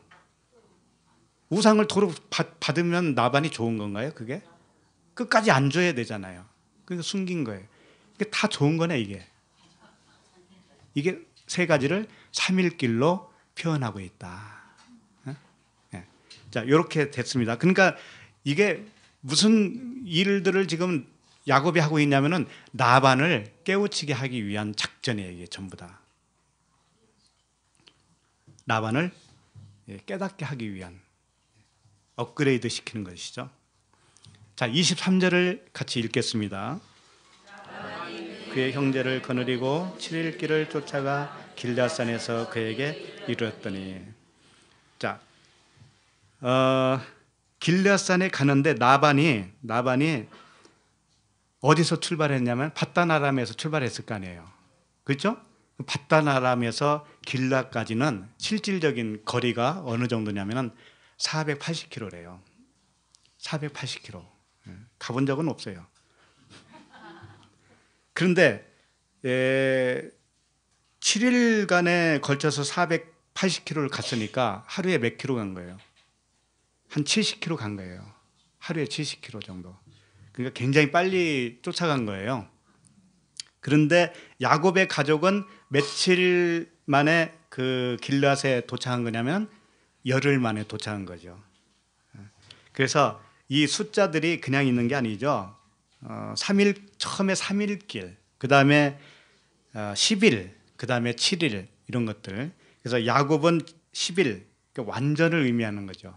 Speaker 1: 우상을 도로 받, 받으면 나반이 좋은 건가요? 그게 끝까지 안 줘야 되잖아요. 그러니 숨긴 거예요. 이게 다 좋은 거네 이게. 이게 세 가지를 삼일길로 표현하고 있다. 예. 자, 이렇게 됐습니다. 그러니까 이게 무슨 일들을 지금 야곱이 하고 있냐면은 나반을 깨우치게 하기 위한 작전이에요. 이게 전부 다. 나반을 예, 깨닫게 하기 위한 업그레이드 시키는 것이죠. 자, 23절을 같이 읽겠습니다. 그의 형제를 거느리고 7일 길을 쫓아가 길다산에서 그에게 이르렀더니 자, 어, 길다산에 가는데 나반이 나반이 어디서 출발했냐면 바다나람에서 출발했을 거 아니에요. 그렇죠? 바다나람에서 길라까지는 실질적인 거리가 어느 정도냐면은 480km래요. 480km. 예, 가본 적은 없어요. 그런데 예, 7일간에 걸쳐서 480km를 갔으니까 하루에 몇 km 간 거예요? 한 70km 간 거예요. 하루에 70km 정도. 그러니까 굉장히 빨리 쫓아간 거예요. 그런데 야곱의 가족은 며칠 만에 그 길앗에 도착한 거냐면 열흘 만에 도착한 거죠. 그래서 이 숫자들이 그냥 있는 게 아니죠. 어, 3일 처음에 3일 길, 그 다음에 어, 10일, 그 다음에 7일 이런 것들. 그래서 야곱은 10일, 그러니까 완전을 의미하는 거죠.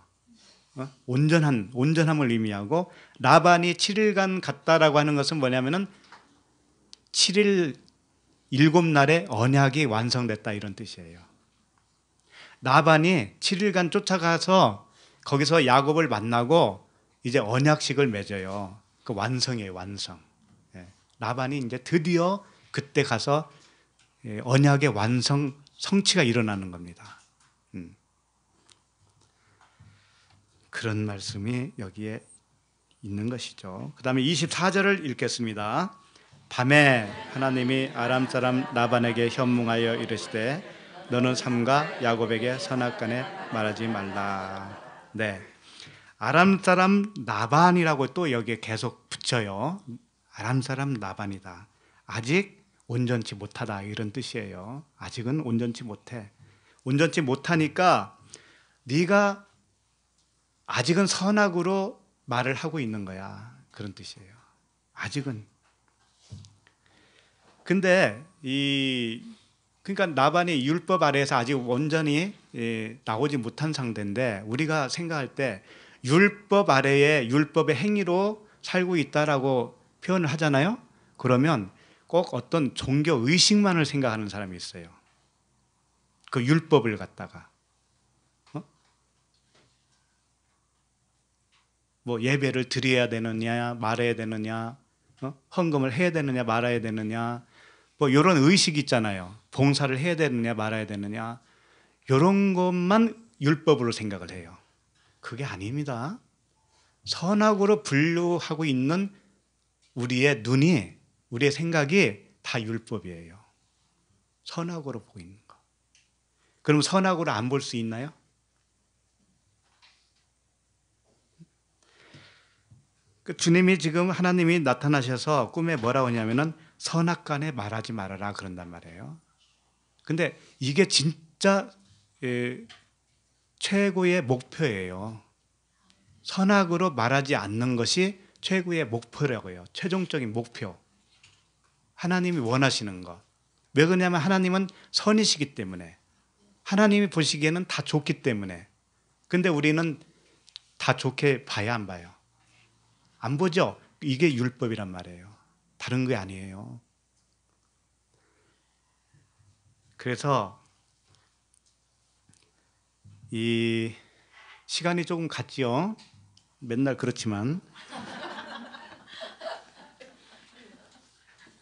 Speaker 1: 어? 온전한 온전함을 의미하고 라반이 7일간 갔다라고 하는 것은 뭐냐면은 7일 일곱 날에 언약이 완성됐다 이런 뜻이에요. 라반이 7일간 쫓아가서 거기서 야곱을 만나고 이제 언약식을 맺어요. 그 완성이에요, 완성. 예. 라반이 이제 드디어 그때 가서 예, 언약의 완성 성취가 일어나는 겁니다. 그런 말씀이 여기에 있는 것이죠. 그 다음에 24절을 읽겠습니다. 밤에 하나님이 아람 사람 나반에게 현몽하여 이르시되 너는 삼가 야곱에게 선악간에 말하지 말라. 네. 아람 사람 나반이라고 또 여기에 계속 붙여요. 아람 사람 나반이다. 아직 온전치 못하다 이런 뜻이에요. 아직은 온전치 못해. 온전치 못하니까 네가 아직은 선악으로 말을 하고 있는 거야. 그런 뜻이에요. 아직은. 근데 이 그러니까 나반이 율법 아래에서 아직 온전히 예, 나오지 못한 상태인데 우리가 생각할 때 율법 아래에 율법의 행위로 살고 있다라고 표현을 하잖아요. 그러면 꼭 어떤 종교 의식만을 생각하는 사람이 있어요. 그 율법을 갖다가 뭐 예배를 드려야 되느냐 말아야 되느냐 어? 헌금을 해야 되느냐 말아야 되느냐 뭐 이런 의식 있잖아요. 봉사를 해야 되느냐 말아야 되느냐 이런 것만 율법으로 생각을 해요. 그게 아닙니다. 선악으로 분류하고 있는 우리의 눈이 우리의 생각이 다 율법이에요. 선악으로 보이는 거. 그럼 선악으로 안 볼 수 있나요? 그 주님이 지금 하나님이 나타나셔서 꿈에 뭐라고 하냐면은 선악간에 말하지 말아라 그런단 말이에요. 근데 이게 진짜 예, 최고의 목표예요. 선악으로 말하지 않는 것이 최고의 목표라고요. 최종적인 목표. 하나님이 원하시는 것. 왜 그러냐면 하나님은 선이시기 때문에. 하나님이 보시기에는 다 좋기 때문에. 근데 우리는 다 좋게 봐야 안 봐요. 안 보죠. 이게 율법이란 말이에요. 다른 게 아니에요. 그래서 이 시간이 조금 갔지요. 맨날 그렇지만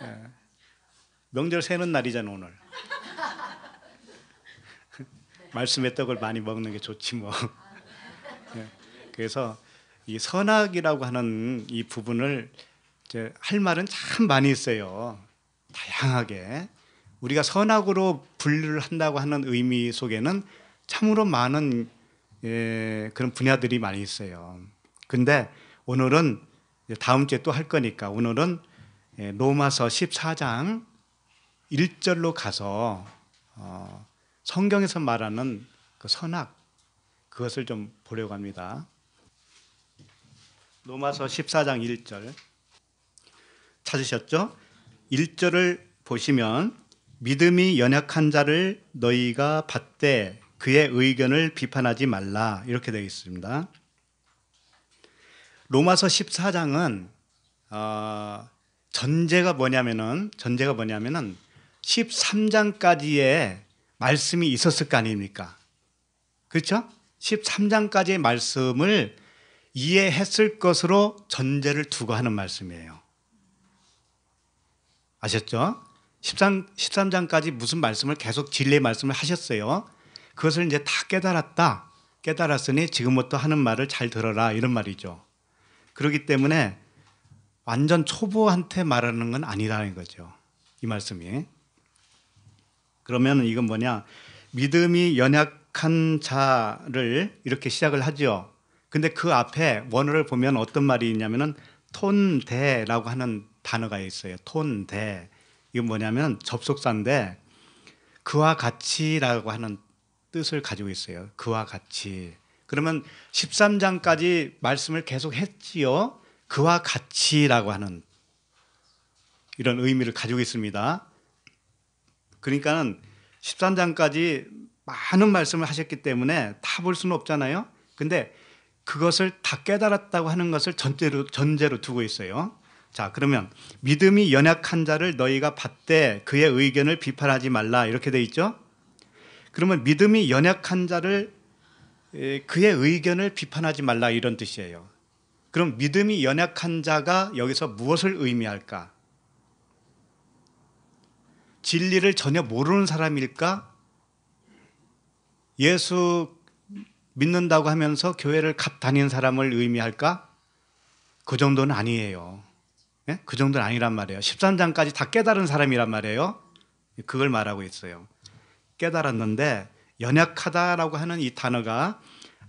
Speaker 1: 네. 명절 새는 날이잖아 오늘. 말씀의 떡을 많이 먹는 게 좋지 뭐. 네. 그래서 이 선악이라고 하는 이 부분을 이제 할 말은 참 많이 있어요. 다양하게 우리가 선악으로 분류를 한다고 하는 의미 속에는 참으로 많은 예, 그런 분야들이 많이 있어요. 근데 오늘은 다음 주에 또 할 거니까 오늘은 예, 로마서 14장 1절로 가서 어, 성경에서 말하는 그 선악 그것을 좀 보려고 합니다. 로마서 14장 1절 찾으셨죠? 1절을 보시면 믿음이 연약한 자를 너희가 받되 그의 의견을 비판하지 말라 이렇게 되어 있습니다. 로마서 14장은 어, 전제가 뭐냐면은 전제가 뭐냐면은 13장까지의 말씀이 있었을 거 아닙니까? 그렇죠? 13장까지의 말씀을 이해했을 것으로 전제를 두고 하는 말씀이에요. 아셨죠? 13, 13장까지 무슨 말씀을 계속 진리의 말씀을 하셨어요. 그것을 이제 다 깨달았다. 깨달았으니 지금부터 하는 말을 잘 들어라. 이런 말이죠. 그렇기 때문에 완전 초보한테 말하는 건 아니라는 거죠. 이 말씀이. 그러면 이건 뭐냐? 믿음이 연약한 자를 이렇게 시작을 하죠. 근데 그 앞에 원어를 보면 어떤 말이 있냐면은 톤대라고 하는 단어가 있어요. 톤대. 이건 뭐냐면 접속사인데 그와 같이라고 하는 뜻을 가지고 있어요. 그와 같이. 그러면 13장까지 말씀을 계속 했지요. 그와 같이라고 하는 이런 의미를 가지고 있습니다. 그러니까는 13장까지 많은 말씀을 하셨기 때문에 다 볼 수는 없잖아요. 근데 그것을 다 깨달았다고 하는 것을 전제로, 전제로 두고 있어요. 자, 그러면 믿음이 연약한 자를 너희가 받되 그의 의견을 비판하지 말라 이렇게 돼 있죠? 그러면 믿음이 연약한 자를 그의 의견을 비판하지 말라 이런 뜻이에요. 그럼 믿음이 연약한 자가 여기서 무엇을 의미할까? 진리를 전혀 모르는 사람일까? 예수 믿는다고 하면서 교회를 갑 다닌 사람을 의미할까? 그 정도는 아니에요. 예? 그 정도는 아니란 말이에요. 13장까지 다 깨달은 사람이란 말이에요. 그걸 말하고 있어요. 깨달았는데 연약하다라고 하는 이 단어가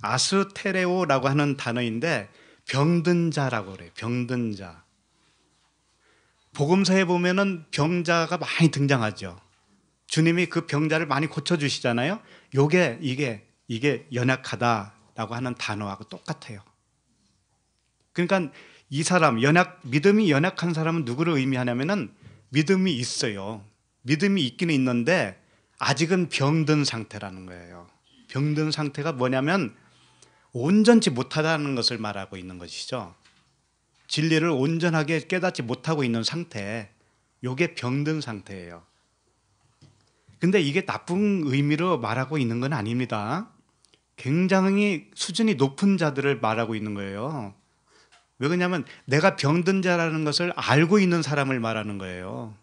Speaker 1: 아스테레오라고 하는 단어인데 병든 자라고 그래요. 병든 자. 복음서에 보면은 병자가 많이 등장하죠. 주님이 그 병자를 많이 고쳐 주시잖아요. 요게 이게 이게 연약하다라고 하는 단어하고 똑같아요. 그러니까 이 사람 연약 믿음이 연약한 사람은 누구를 의미하냐면은 믿음이 있어요. 믿음이 있기는 있는데 아직은 병든 상태라는 거예요. 병든 상태가 뭐냐면 온전치 못하다는 것을 말하고 있는 것이죠. 진리를 온전하게 깨닫지 못하고 있는 상태. 요게 병든 상태예요. 근데 이게 나쁜 의미로 말하고 있는 건 아닙니다. 굉장히 수준이 높은 자들을 말하고 있는 거예요. 왜 그러냐면 내가 병든 자라는 것을 알고 있는 사람을 말하는 거예요.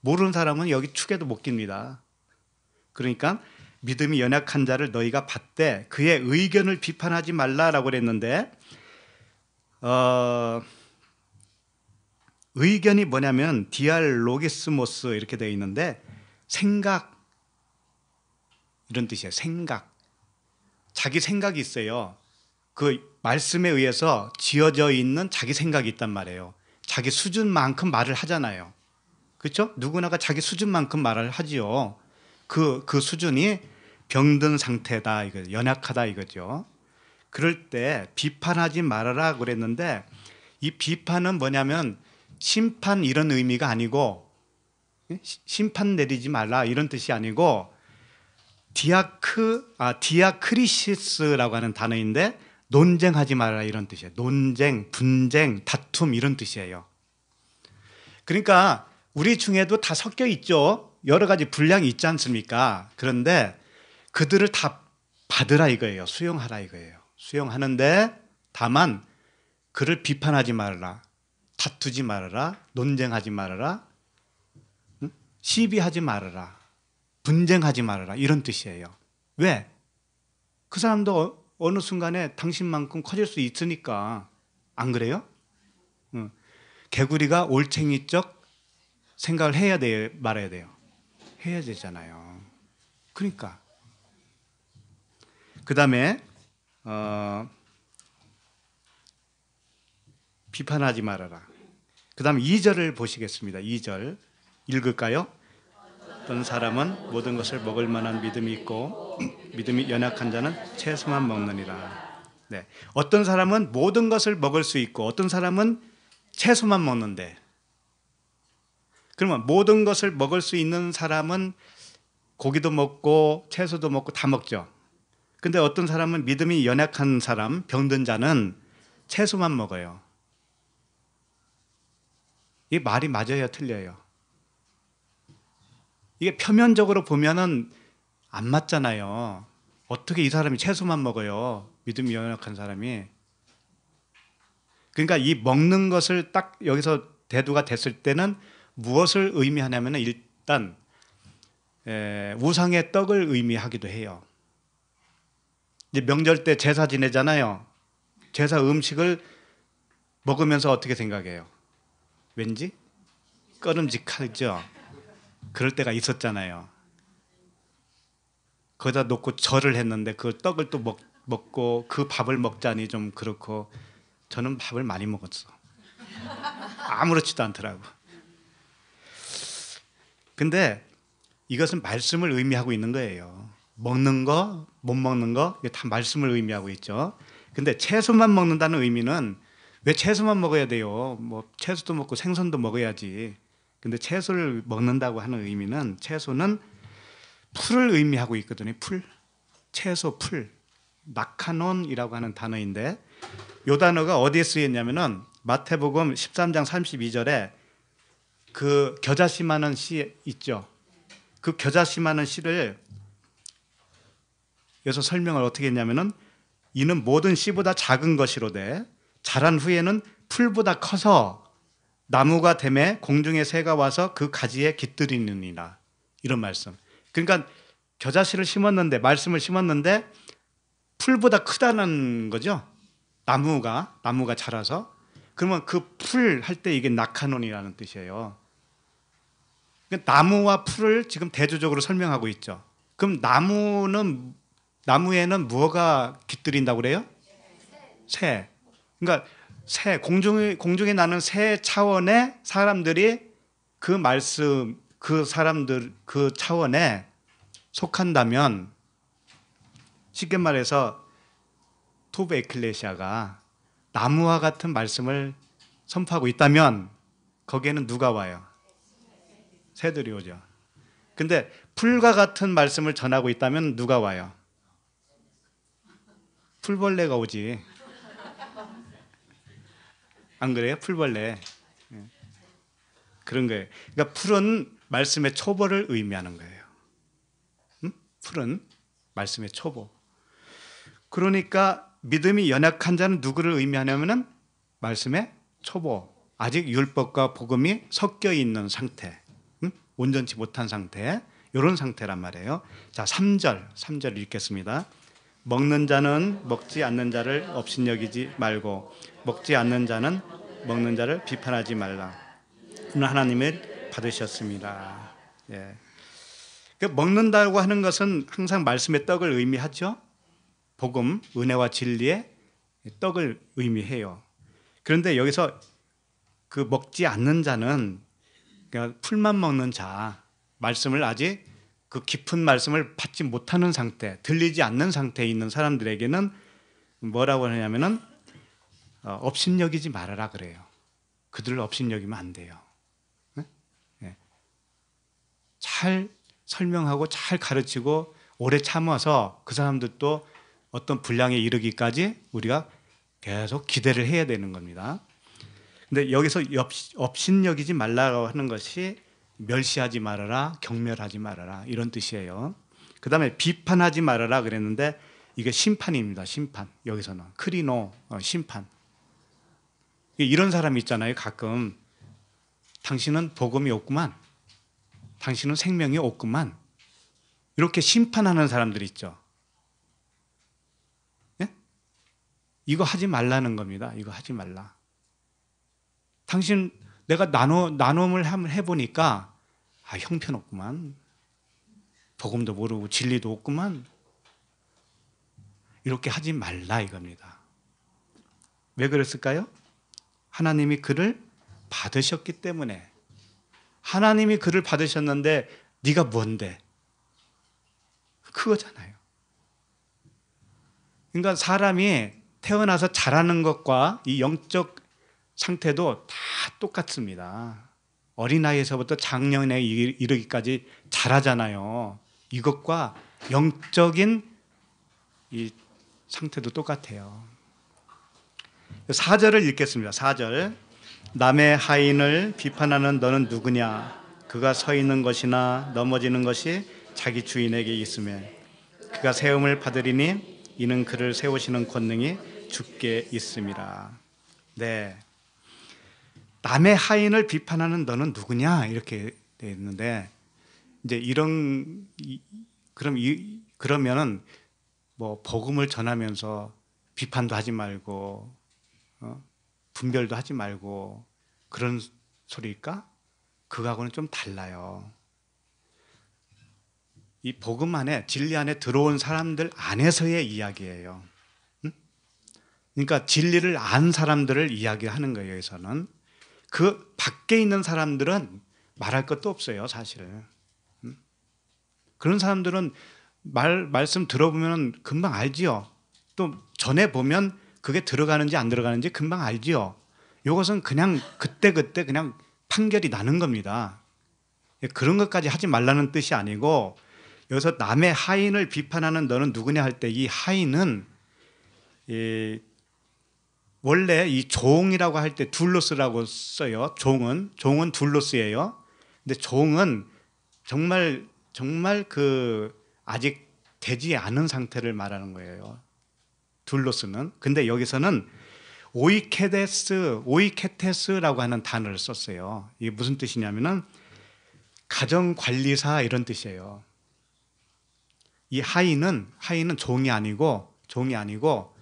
Speaker 1: 모르는 사람은 여기 축에도 못 깁니다. 그러니까 믿음이 연약한 자를 너희가 봤대 그의 의견을 비판하지 말라라고 그랬는데 어, 의견이 뭐냐면 디알로기스모스 이렇게 되어 있는데 생각 이런 뜻이에요. 생각 자기 생각이 있어요. 그 말씀에 의해서 지어져 있는 자기 생각이 있단 말이에요. 자기 수준만큼 말을 하잖아요. 그렇죠? 누구나가 자기 수준만큼 말을 하지요. 그, 그 수준이 병든 상태다, 이거 연약하다 이거죠. 그럴 때 비판하지 말아라 그랬는데 이 비판은 뭐냐면 심판 이런 의미가 아니고 예? 심판 내리지 말라 이런 뜻이 아니고 디아크 아 디아크리시스라고 하는 단어인데 논쟁하지 말라 이런 뜻이에요. 논쟁, 분쟁, 다툼 이런 뜻이에요. 그러니까 우리 중에도 다 섞여 있죠. 여러 가지 분량이 있지 않습니까? 그런데 그들을 다 받으라 이거예요. 수용하라 이거예요. 수용하는데 다만 그를 비판하지 말라. 다투지 말아라. 논쟁하지 말아라. 시비하지 말아라. 분쟁하지 말아라 이런 뜻이에요. 왜? 그 사람도 어, 어느 순간에 당신만큼 커질 수 있으니까 안 그래요? 응. 개구리가 올챙이적 생각을 해야 돼 말아야 돼요. 해야 되잖아요. 그러니까 그 다음에 어, 비판하지 말아라. 그 다음 2절을 보시겠습니다. 2절 읽을까요? 어떤 사람은 모든 것을 먹을 만한 믿음이 있고 믿음이 연약한 자는 채소만 먹느니라. 네. 어떤 사람은 모든 것을 먹을 수 있고 어떤 사람은 채소만 먹는데 그러면 모든 것을 먹을 수 있는 사람은 고기도 먹고 채소도 먹고 다 먹죠. 근데 어떤 사람은 믿음이 연약한 사람, 병든 자는 채소만 먹어요. 이 말이 맞아요, 틀려요? 이게 표면적으로 보면은 안 맞잖아요. 어떻게 이 사람이 채소만 먹어요? 믿음이 연약한 사람이. 그러니까 이 먹는 것을 딱 여기서 대두가 됐을 때는 무엇을 의미하냐면은 일단 에, 우상의 떡을 의미하기도 해요. 이제 명절 때 제사 지내잖아요. 제사 음식을 먹으면서 어떻게 생각해요? 왠지 꺼름직하죠. 그럴 때가 있었잖아요. 거기다 놓고 절을 했는데 그 떡을 또 먹, 먹고 그 밥을 먹자니 좀 그렇고 저는 밥을 많이 먹었어. 아무렇지도 않더라고. 근데 이것은 말씀을 의미하고 있는 거예요. 먹는 거, 못 먹는 거, 이게 다 말씀을 의미하고 있죠. 근데 채소만 먹는다는 의미는 왜 채소만 먹어야 돼요? 뭐 채소도 먹고 생선도 먹어야지. 근데 채소를 먹는다고 하는 의미는 채소는 풀을 의미하고 있거든요. 풀. 채소 풀. 마카논이라고 하는 단어인데 요 단어가 어디에 쓰였냐면은 마태복음 13장 32절에 그 겨자 심하는 시 있죠. 그 겨자 심하는 시를 여기서 설명을 어떻게 했냐면은 이는 모든 씨보다 작은 것이로되 자란 후에는 풀보다 커서 나무가 됨에 공중의 새가 와서 그 가지에 깃들이느니라. 이런 말씀. 그러니까 겨자씨를 심었는데 말씀을 심었는데 풀보다 크다는 거죠. 나무가 나무가 자라서 그러면 그 풀 할 때 이게 낙하논이라는 뜻이에요. 그러니까 나무와 풀을 지금 대조적으로 설명하고 있죠. 그럼 나무는 나무에는 무엇가 깃들인다고 그래요? 새. 그러니까 새공중이 공중에 나는 새 차원의 사람들이 그 말씀 그 사람들 그 차원에 속한다면 쉽게 말해서 토브 에클레시아가 나무와 같은 말씀을 선포하고 있다면 거기에는 누가 와요? 새들이 오죠. 근데 풀과 같은 말씀을 전하고 있다면 누가 와요? 풀벌레가 오지. 안 그래요? 풀벌레. 예. 그런 거예요. 그러니까 풀은 말씀의 초보를 의미하는 거예요. 음? 풀은 말씀의 초보. 그러니까 믿음이 연약한 자는 누구를 의미하냐면은 말씀의 초보. 아직 율법과 복음이 섞여 있는 상태. 음? 온전치 못한 상태. 이런 상태란 말이에요. 자, 3절. 3절 읽겠습니다. 먹는 자는 먹지 않는 자를 업신여기지 말고 먹지 않는 자는 먹는 자를 비판하지 말라. 그는 하나님을 받으셨습니다. 예. 그 먹는다고 하는 것은 항상 말씀의 떡을 의미하죠. 복음, 은혜와 진리의 떡을 의미해요. 그런데 여기서 그 먹지 않는 자는 그러 그러니까 풀만 먹는 자, 말씀을 아직 그 깊은 말씀을 받지 못하는 상태, 들리지 않는 상태에 있는 사람들에게는 뭐라고 하냐면은 어, 업신여기지 말아라 그래요. 그들을 업신여기면 안 돼요.
Speaker 2: 네? 네?
Speaker 1: 잘 설명하고 잘 가르치고 오래 참아서 그 사람들도 어떤 분량에 이르기까지 우리가 계속 기대를 해야 되는 겁니다. 근데 여기서 업신여기지 말라고 하는 것이 멸시하지 말아라, 경멸하지 말아라 이런 뜻이에요. 그 다음에 비판하지 말아라 그랬는데 이게 심판입니다. 심판 여기서는 크리노 어, 심판 이런 사람 이 있잖아요. 가끔 당신은 복음이 없구만. 당신은 생명이 없구만. 이렇게 심판하는 사람들 있죠. 예? 이거 하지 말라는 겁니다. 이거 하지 말라. 당신 내가 나눠 나눔을 해 보니까 아 형편없구만. 복음도 모르고 진리도 없구만. 이렇게 하지 말라 이겁니다. 왜 그랬을까요? 하나님이 그를 받으셨기 때문에 하나님이 그를 받으셨는데 네가 뭔데? 그거잖아요. 그러니까 사람이 태어나서 자라는 것과 이 영적 상태도 다 똑같습니다. 어린아이에서부터 장년에 이르기까지 자라잖아요. 이것과 영적인 이 상태도 똑같아요. 4절을 읽겠습니다. 4절. 남의 하인을 비판하는 너는 누구냐? 그가 서 있는 것이나 넘어지는 것이 자기 주인에게 있음에 그가 세움을 받으리니 이는 그를 세우시는 권능이 주께 있음이라. 네. 남의 하인을 비판하는 너는 누구냐? 이렇게 돼 있는데 이제 이런 그럼 그러면은 뭐 복음을 전하면서 비판도 하지 말고 어? 분별도 하지 말고 그런 소리일까? 그거하고는 좀 달라요. 이 복음 안에 진리 안에 들어온 사람들 안에서의 이야기예요. 그러니까 진리를 안 사람들을 이야기하는 거예요. 여기서는 그 밖에 있는 사람들은 말할 것도 없어요. 사실은 그런 사람들은 말 말씀 들어보면 금방 알지요. 또 전에 보면 그게 들어가는지 안 들어가는지 금방 알지요. 이것은 그냥 그때 그때 그냥 판결이 나는 겁니다. 예, 그런 것까지 하지 말라는 뜻이 아니고 여기서 남의 하인을 비판하는 너는 누구냐 할 때 이 하인은 이 원래 이 종이라고 할 때 둘로스라고 써요. 종은 종은 둘로스예요. 근데 종은 정말 정말 그 아직 되지 않은 상태를 말하는 거예요. 둘로 쓰는. 근데 여기서는 오이케데스, 오이케테스라고 하는 단어를 썼어요. 이게 무슨 뜻이냐면은 가정관리사 이런 뜻이에요. 이 하인은 하인은 종이 아니고 종이 아니고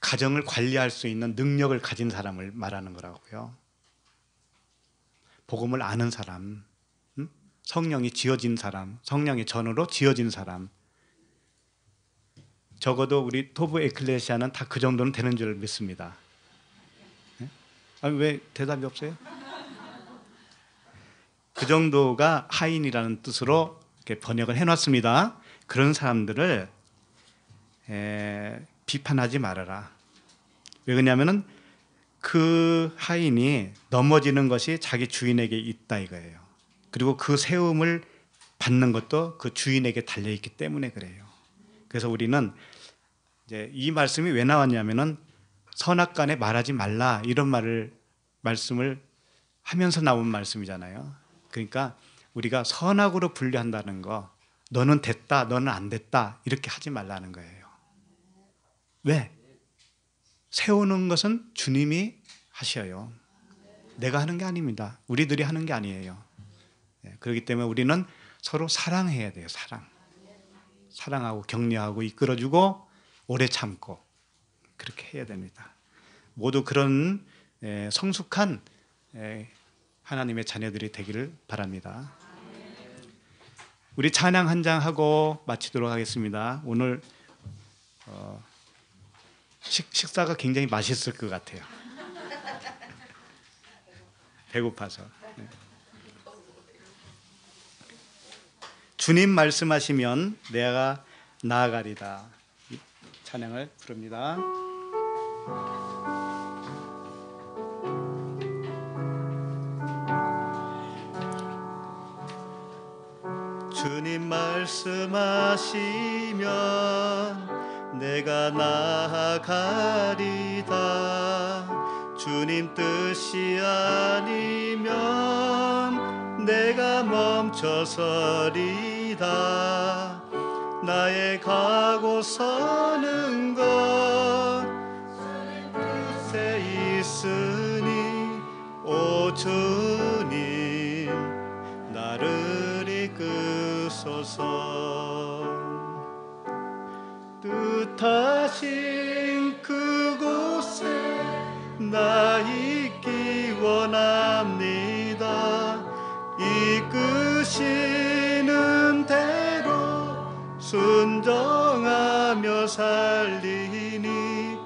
Speaker 1: 가정을 관리할 수 있는 능력을 가진 사람을 말하는 거라고요. 복음을 아는 사람, 음? 성령이 지어진 사람, 성령의 전으로 지어진 사람, 적어도 우리 토브 에클레시아는 다 그 정도는 되는 줄 믿습니다. 네? 예? 아왜 대답이 없어요? 그 정도가 하인이라는 뜻으로 번역을 해놨습니다. 그런 사람들을 에, 비판하지 말아라. 왜 그러냐면은 그 하인이 넘어지는 것이 자기 주인에게 있다 이거예요. 그리고 그 세움을 받는 것도 그 주인에게 달려 있기 때문에 그래요. 그래서 우리는 이제 이 말씀이 왜 나왔냐면은 선악간에 말하지 말라 이런 말을 말씀을 하면서 나온 말씀이잖아요. 그러니까 우리가 선악으로 분류한다는 거, 너는 됐다, 너는 안 됐다 이렇게 하지 말라는 거예요. 왜? 세우는 것은 주님이 하셔요. 내가 하는 게 아닙니다. 우리들이 하는 게 아니에요. 예, 그렇기 때문에 우리는 서로 사랑해야 돼요. 사랑. 사랑하고 격려하고 이끌어주고 오래 참고 그렇게 해야 됩니다. 모두 그런 성숙한 하나님의 자녀들이 되기를 바랍니다. 우리 찬양 한 장 하고 마치도록 하겠습니다. 오늘 어, 식, 식사가 굉장히 맛있을 것 같아요. 배고파서. 네. 주님 말씀하시면 내가 나아가리다. 찬양을 부릅니다.
Speaker 2: 주님 말씀하시면 내가 나아가리다 주님 뜻이 아니면 내가 멈춰서리다 나의 가고 사는 것 뜻에 있으니 오 주님 나를 이끄소서 뜻하신 그곳에 나 있기 원합니다 이끄신 순정하며 살리니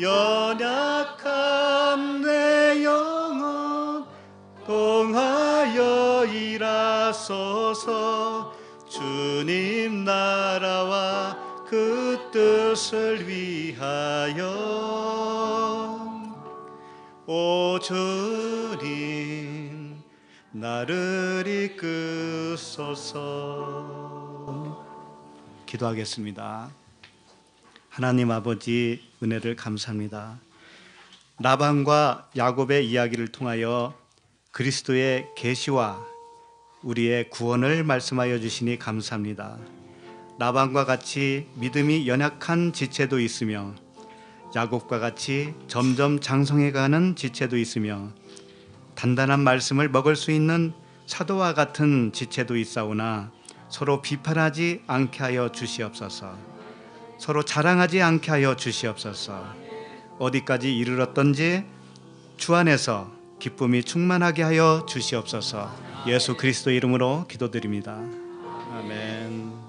Speaker 2: 연약함 내 영혼 통하여 일하소서 주님 나라와 그 뜻을 위하여 오 주님 나를 이끄소서
Speaker 1: 기도하겠습니다. 하나님 아버지 은혜를 감사합니다. 라반과 야곱의 이야기를 통하여 그리스도의 계시와 우리의 구원을 말씀하여 주시니 감사합니다. 라반과 같이 믿음이 연약한 지체도 있으며 야곱과 같이 점점 장성해가는 지체도 있으며 단단한 말씀을 먹을 수 있는 사도와 같은 지체도 있사오나 서로 비판하지 않게 하여 주시옵소서. 서로 자랑하지 않게 하여 주시옵소서. 어디까지 이르렀던지 주 안에서 기쁨이 충만하게 하여 주시옵소서. 예수 그리스도 이름으로 기도드립니다.
Speaker 2: 아멘.